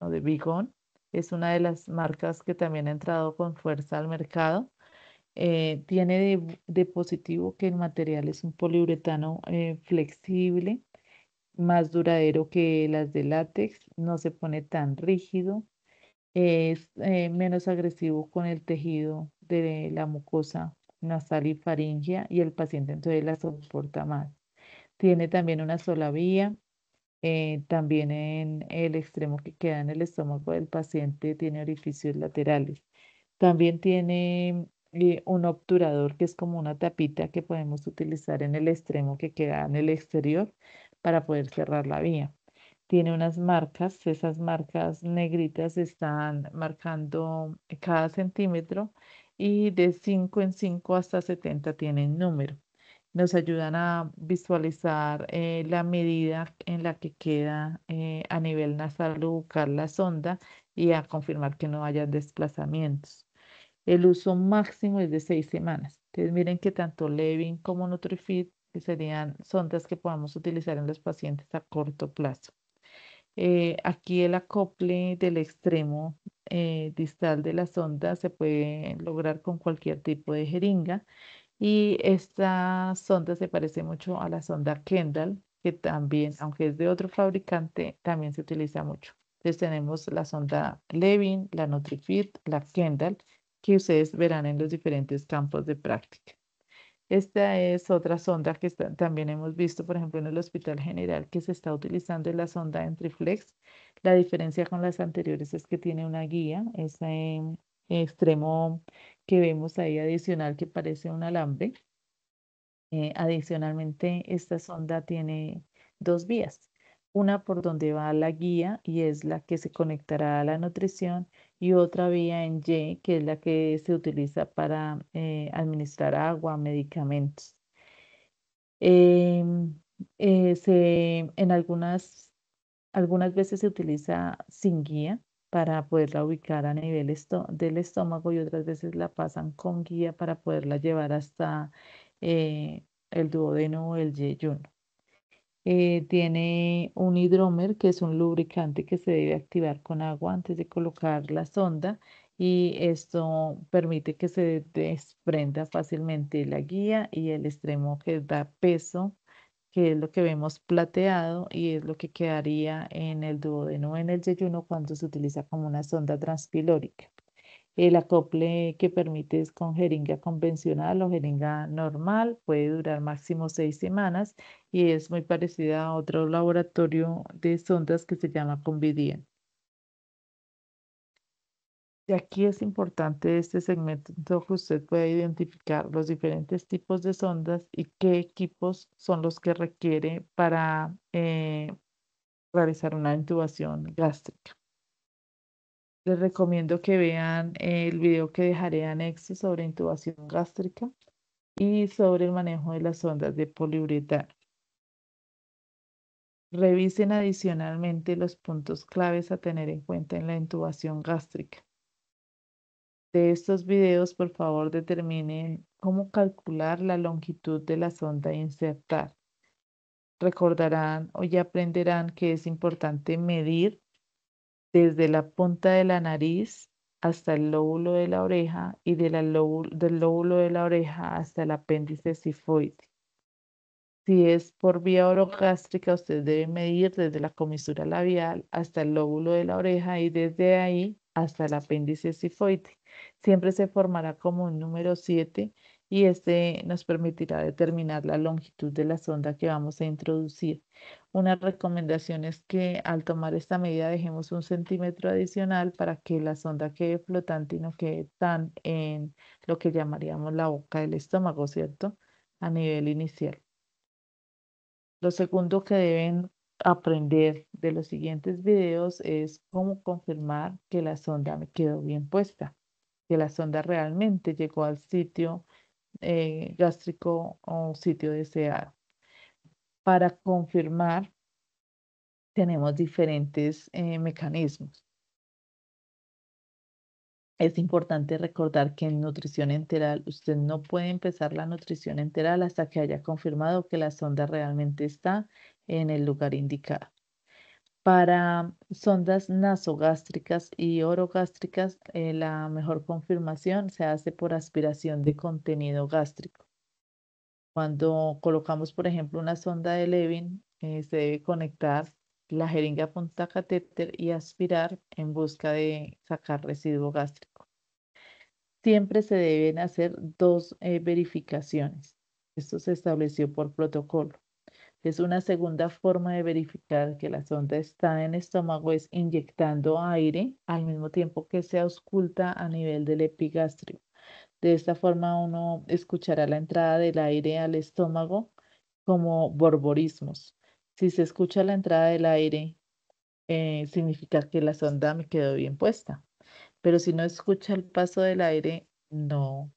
Speaker 1: o de Bigon es una de las marcas que también ha entrado con fuerza al mercado. Eh, tiene de, positivo que el material es un poliuretano eh, flexible, más duradero que las de látex, no se pone tan rígido, es eh, menos agresivo con el tejido de la mucosa nasal y faringea y el paciente entonces la soporta más. Tiene también una sola vía, eh, también en el extremo que queda en el estómago del paciente tiene orificios laterales. También tiene eh, un obturador que es como una tapita que podemos utilizar en el extremo que queda en el exterior para poder cerrar la vía. Tiene unas marcas, esas marcas negritas están marcando cada centímetro y de 5 en 5 hasta 70 tienen número nos ayudan a visualizar eh, la medida en la que queda eh, a nivel nasal o la sonda y a confirmar que no haya desplazamientos. El uso máximo es de seis semanas. Entonces miren que tanto Levin como NutriFit serían sondas que podamos utilizar en los pacientes a corto plazo. Eh, aquí el acople del extremo distal de la sonda se puede lograr con cualquier tipo de jeringa y esta sonda se parece mucho a la sonda Kendall, que también, aunque es de otro fabricante, también se utiliza mucho. Entonces tenemos la sonda Levin, la NutriFit, la Kendall, que ustedes verán en los diferentes campos de práctica. Esta es otra sonda que también hemos visto, por ejemplo, en el Hospital General, que se está utilizando la sonda Entriflex. La diferencia con las anteriores es que tiene una guía, ese extremo que vemos ahí adicional que parece un alambre. Eh, adicionalmente, esta sonda tiene dos vías. Una por donde va la guía y es la que se conectará a la nutrición y otra vía en Y que es la que se utiliza para eh, administrar agua, medicamentos. Em, eh, en algunas, algunas veces se utiliza sin guía para poderla ubicar a nivel del estómago y otras veces la pasan con guía para poderla llevar hasta eh, el duodeno o el yeyuno. Eh, tiene un hidrómer que es un lubricante que se debe activar con agua antes de colocar la sonda y esto permite que se desprenda fácilmente la guía y el extremo que da peso que es lo que vemos plateado y es lo que quedaría en el duodeno en el yeyuno cuando se utiliza como una sonda transpilórica. El acople que permite es con jeringa convencional o jeringa normal, puede durar máximo seis semanas y es muy parecida a otro laboratorio de sondas que se llama Convidien. Y aquí es importante este segmento que usted pueda identificar los diferentes tipos de sondas y qué equipos son los que requiere para eh, realizar una intubación gástrica. Les recomiendo que vean el video que dejaré anexo sobre intubación gástrica y sobre el manejo de las sondas de poliuretano. Revisen adicionalmente los puntos claves a tener en cuenta en la intubación gástrica de estos videos, por favor, determinen cómo calcular la longitud de la sonda e insertar. Recordarán o ya aprenderán que es importante medir desde la punta de la nariz hasta el lóbulo de la oreja y del lóbulo de la oreja hasta el apéndice sifoide. Si es por vía orogástrica, usted debe medir desde la comisura labial hasta el lóbulo de la oreja y desde ahí hasta el apéndice sifoide. Siempre se formará como un número 7 y este nos permitirá determinar la longitud de la sonda que vamos a introducir. Una recomendación es que al tomar esta medida dejemos un centímetro adicional para que la sonda quede flotante y no quede tan en lo que llamaríamos la boca del estómago, ¿cierto? A nivel inicial. Lo segundo que deben aprender de los siguientes videos es cómo confirmar que la sonda me quedó bien puesta, que la sonda realmente llegó al sitio eh, gástrico o sitio deseado. Para confirmar, tenemos diferentes eh, mecanismos. Es importante recordar que en nutrición enteral usted no puede empezar la nutrición enteral hasta que haya confirmado que la sonda realmente está en el lugar indicado. Para sondas nasogástricas y orogástricas, eh, la mejor confirmación se hace por aspiración de contenido gástrico. Cuando colocamos, por ejemplo, una sonda de Levin, eh, se debe conectar la jeringa punta catéter y aspirar en busca de sacar residuo gástrico. Siempre se deben hacer dos eh, verificaciones. Esto se estableció por protocolo. Es una segunda forma de verificar que la sonda está en estómago es inyectando aire al mismo tiempo que se ausculta a nivel del epigastrio. De esta forma uno escuchará la entrada del aire al estómago como borborismos. Si se escucha la entrada del aire, eh, significa que la sonda me quedó bien puesta. Pero si no escucha el paso del aire, no,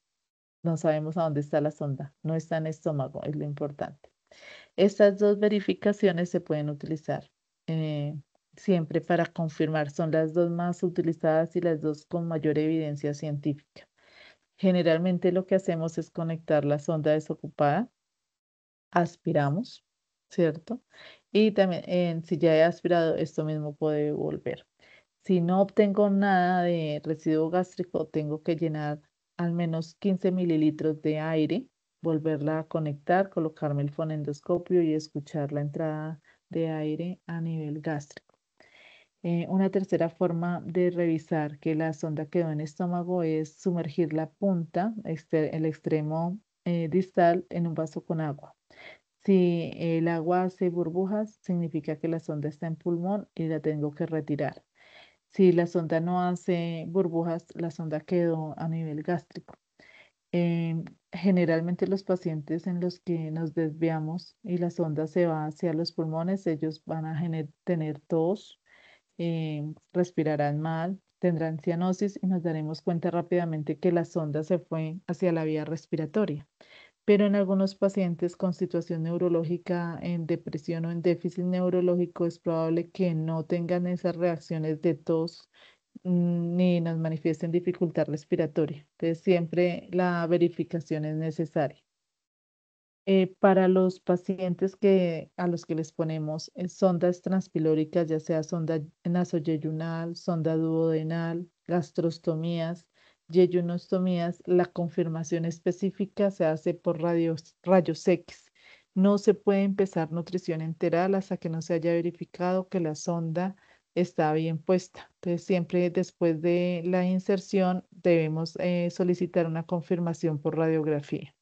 Speaker 1: no sabemos a dónde está la sonda. No está en estómago, es lo importante. Estas dos verificaciones se pueden utilizar eh, siempre para confirmar. Son las dos más utilizadas y las dos con mayor evidencia científica. Generalmente lo que hacemos es conectar la sonda desocupada, aspiramos, ¿cierto? Y también si ya he aspirado, esto mismo puede volver. Si no obtengo nada de residuo gástrico, tengo que llenar al menos 15 mililitros de aire volverla a conectar, colocarme el fonendoscopio y escuchar la entrada de aire a nivel gástrico. Eh, una tercera forma de revisar que la sonda quedó en estómago es sumergir la punta, este, el extremo eh, distal, en un vaso con agua. Si el agua hace burbujas, significa que la sonda está en pulmón y la tengo que retirar. Si la sonda no hace burbujas, la sonda quedó a nivel gástrico generalmente los pacientes en los que nos desviamos y la sonda se va hacia los pulmones, ellos van a tener tos, eh, respirarán mal, tendrán cianosis y nos daremos cuenta rápidamente que la sonda se fue hacia la vía respiratoria. Pero en algunos pacientes con situación neurológica, en depresión o en déficit neurológico, es probable que no tengan esas reacciones de tos, ni nos manifiesten dificultad respiratoria. Entonces, siempre la verificación es necesaria. Eh, para los pacientes que, a los que les ponemos eh, sondas transpilóricas, ya sea sonda nasoyeyunal, sonda duodenal, gastrostomías, yeyunostomías, la confirmación específica se hace por rayos X. No se puede empezar nutrición enteral hasta que no se haya verificado que la sonda está bien puesta. Entonces, siempre después de la inserción debemos eh, solicitar una confirmación por radiografía.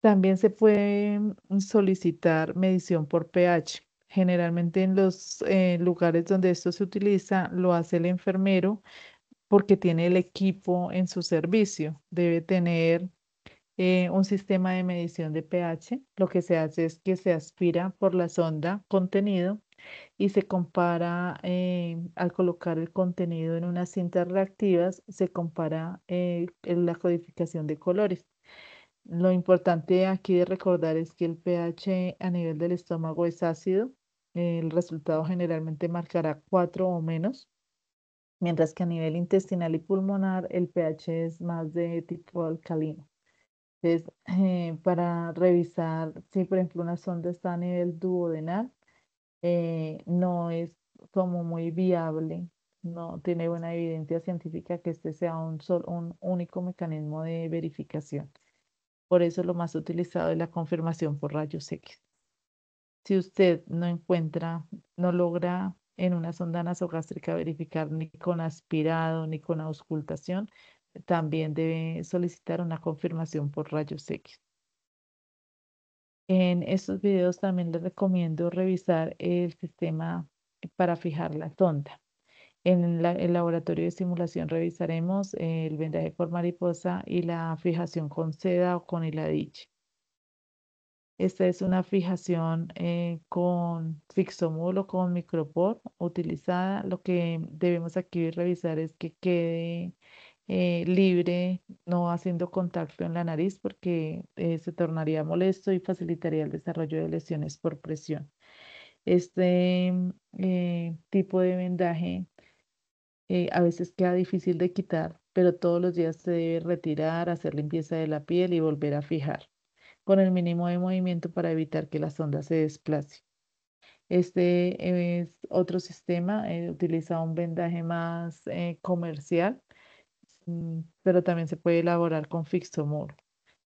Speaker 1: También se puede mm, solicitar medición por pH. Generalmente en los eh, lugares donde esto se utiliza lo hace el enfermero porque tiene el equipo en su servicio. Debe tener eh, un sistema de medición de pH. Lo que se hace es que se aspira por la sonda contenido y se compara eh, al colocar el contenido en unas cintas reactivas, se compara eh, en la codificación de colores. Lo importante aquí de recordar es que el pH a nivel del estómago es ácido. El resultado generalmente marcará 4 o menos, mientras que a nivel intestinal y pulmonar el pH es más de tipo alcalino. Entonces, eh, para revisar si, por ejemplo, una sonda está a nivel duodenal, eh, no es como muy viable, no tiene buena evidencia científica que este sea un, un único mecanismo de verificación. Por eso lo más utilizado es la confirmación por rayos X. Si usted no encuentra, no logra en una sonda nasogástrica verificar ni con aspirado ni con auscultación, también debe solicitar una confirmación por rayos X. En estos videos también les recomiendo revisar el sistema para fijar la sonda. En el laboratorio de simulación revisaremos el vendaje por mariposa y la fijación con seda o con hiladiche. Esta es una fijación eh, con fixomulo, con micropor utilizada. Lo que debemos aquí revisar es que quede eh, libre, no haciendo contacto en la nariz porque eh, se tornaría molesto y facilitaría el desarrollo de lesiones por presión. Este mm, eh, tipo de vendaje a veces queda difícil de quitar, pero todos los días se debe retirar, hacer limpieza de la piel y volver a fijar con el mínimo de movimiento para evitar que las ondas se desplace. Este es otro sistema, utiliza un vendaje más comercial Mm, pero también se puede elaborar con fixomol.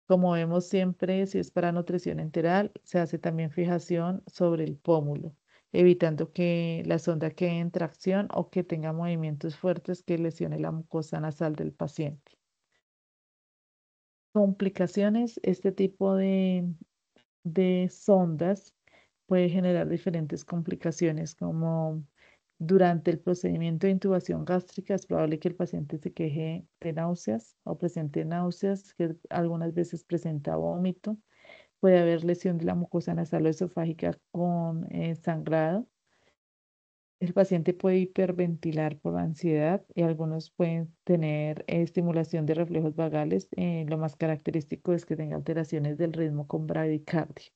Speaker 1: Como vemos siempre, si es para nutrición enteral, se hace también fijación sobre el pómulo, evitando que la sonda quede en tracción o que tenga movimientos fuertes que lesione la mucosa nasal del paciente. Complicaciones, este tipo de sondas puede generar diferentes complicaciones como durante el procedimiento de intubación gástrica es probable que el paciente se queje de náuseas o presente náuseas, que algunas veces presenta vómito. Puede haber lesión de la mucosa nasal o esofágica con eh, sangrado. El paciente puede hiperventilar por ansiedad y algunos pueden tener eh, estimulación de reflejos vagales. Eh, lo más característico es que tenga alteraciones del ritmo con bradicardia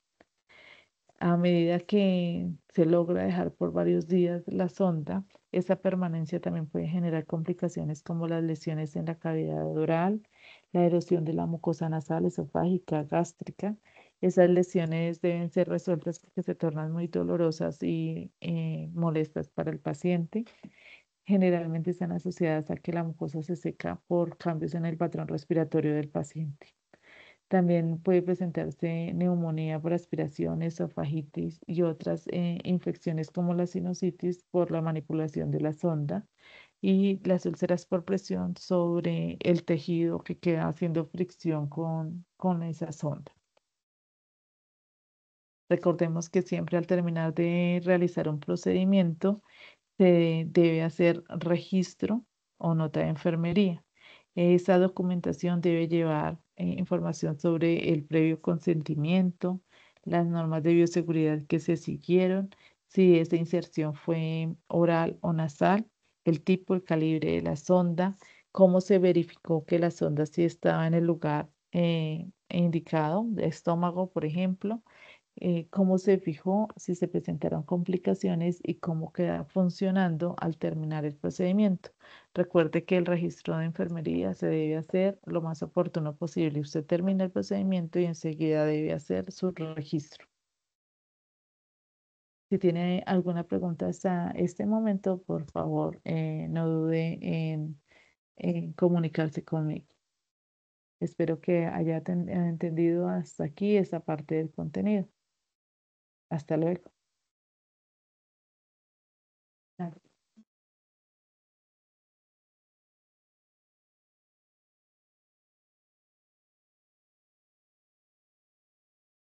Speaker 1: a medida que se logra dejar por varios días la sonda, esa permanencia también puede generar complicaciones como las lesiones en la cavidad oral, la erosión de la mucosa nasal, esofágica, gástrica. Esas lesiones deben ser resueltas porque se tornan muy dolorosas y eh, molestas para el paciente. Generalmente están asociadas a que la mucosa se seca por cambios en el patrón respiratorio del paciente. También puede presentarse neumonía por aspiración, esofagitis y otras eh, infecciones como la sinusitis por la manipulación de la sonda y las úlceras por presión sobre el tejido que queda haciendo fricción con, con esa sonda. Recordemos que siempre al terminar de realizar un procedimiento se debe hacer registro o nota de enfermería. Esa documentación debe llevar eh, información sobre el previo consentimiento, las normas de bioseguridad que se siguieron, si esa inserción fue oral o nasal, el tipo, el calibre de la sonda, cómo se verificó que la sonda sí estaba en el lugar eh, indicado, de estómago, por ejemplo, eh, cómo se fijó, si se presentaron complicaciones y cómo queda funcionando al terminar el procedimiento. Recuerde que el registro de enfermería se debe hacer lo más oportuno posible. Usted termina el procedimiento y enseguida debe hacer su registro. Si tiene alguna pregunta hasta este momento, por favor, eh, no dude en, en comunicarse conmigo. Espero que haya entendido hasta aquí esta parte del contenido. Hasta luego.